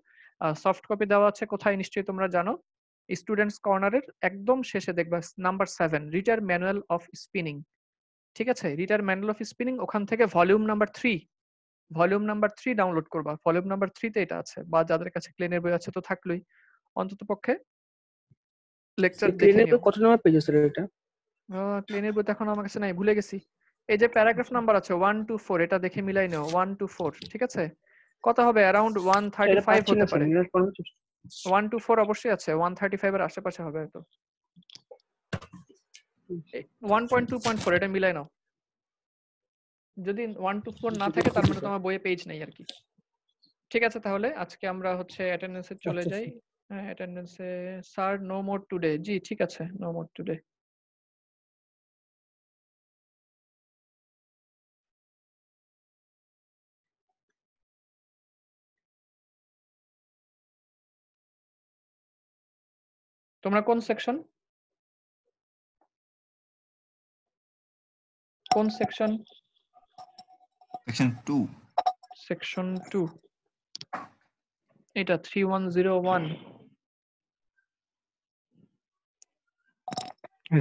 সফট কপি দেওয়া আছে কোথায় নিশ্চয়ই তোমরা জানো স্টুডেন্টস কর্নারের একদম শেষে দেখবা number seven Rieter manual of spinning ঠিক আছে রিটার ম্যানুয়াল অফ স্পিনিং ওখান থেকে volume number three volume number three download করবা ভলিউম নাম্বার থ্রিতে এটা আছে বা যাদের কাছে ক্লেনের বই আছে তো থাকলোই অন্তত পক্ষে লেকচার দেখে কত নাম্বার পেজ আছে এটা ক্লিনের বই এখন আমার কাছে নাই ভুলে গেছি এই যে প্যারাগ্রাফ নাম্বার আছে 1 টু 4 এটা দেখে মিলাই নাও 1 টু 4 ঠিক আছে কত হবে अराउंड 135 হতে পারে 1 টু 4 অবশ্যই আছে 135 এর আশেপাশে হবে হয়তো 1.2.4 এটা মিলাই নাও যদি 1 টু 4 না থাকে তার মানে তোমার বইয়ে পেজ নেই আর কি ঠিক আছে তাহলে আজকে আমরা হচ্ছে অ্যাটেন্ডেন্সে চলে আচ্ছা, যাই আচ্ছা। অ্যাটেন্ডেন্সে sir no more today ji ঠিক আছে নো মোর টুডে তোমরা কোন সেকশন কোন সেকশন সেকশন 2 সেকশন 2 এটা three one zero one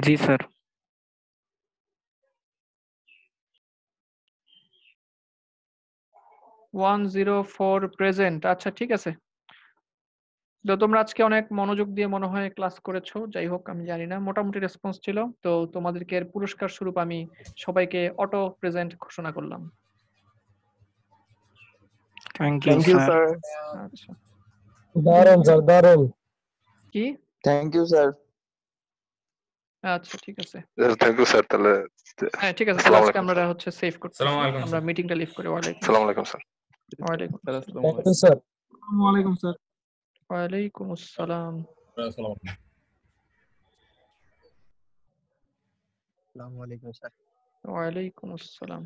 ji sir one zero four present আচ্ছা ঠিক আছে তো তোমরা আজকে অনেক মনোযোগ দিয়ে মনে হয় ক্লাস করেছো যাই হোক আমি জানি না মোটামুটি রেসপন্স ছিল তো তোমাদেরকে এর পুরস্কার স্বরূপ আমি সবাইকে অটো প্রেজেন্ট ঘোষণা করলাম থ্যাংক ইউ স্যার দারুন স্যার দারুন কি থ্যাংক ইউ স্যার আচ্ছা ঠিক আছে থ্যাংক ইউ স্যার তাহলে হ্যাঁ ঠিক আছে আজকে আমরা হচ্ছে সেভ আসসালামু আলাইকুম আমরা মিটিংটা লিভ করি আসসালামু আলাইকুম স্যার আসসালাম ওয়ালাইকুম স্যার আসসালামু আলাইকুম স্যার আসসালাম আসসালামু আলাইকুম স্যার আসসালাম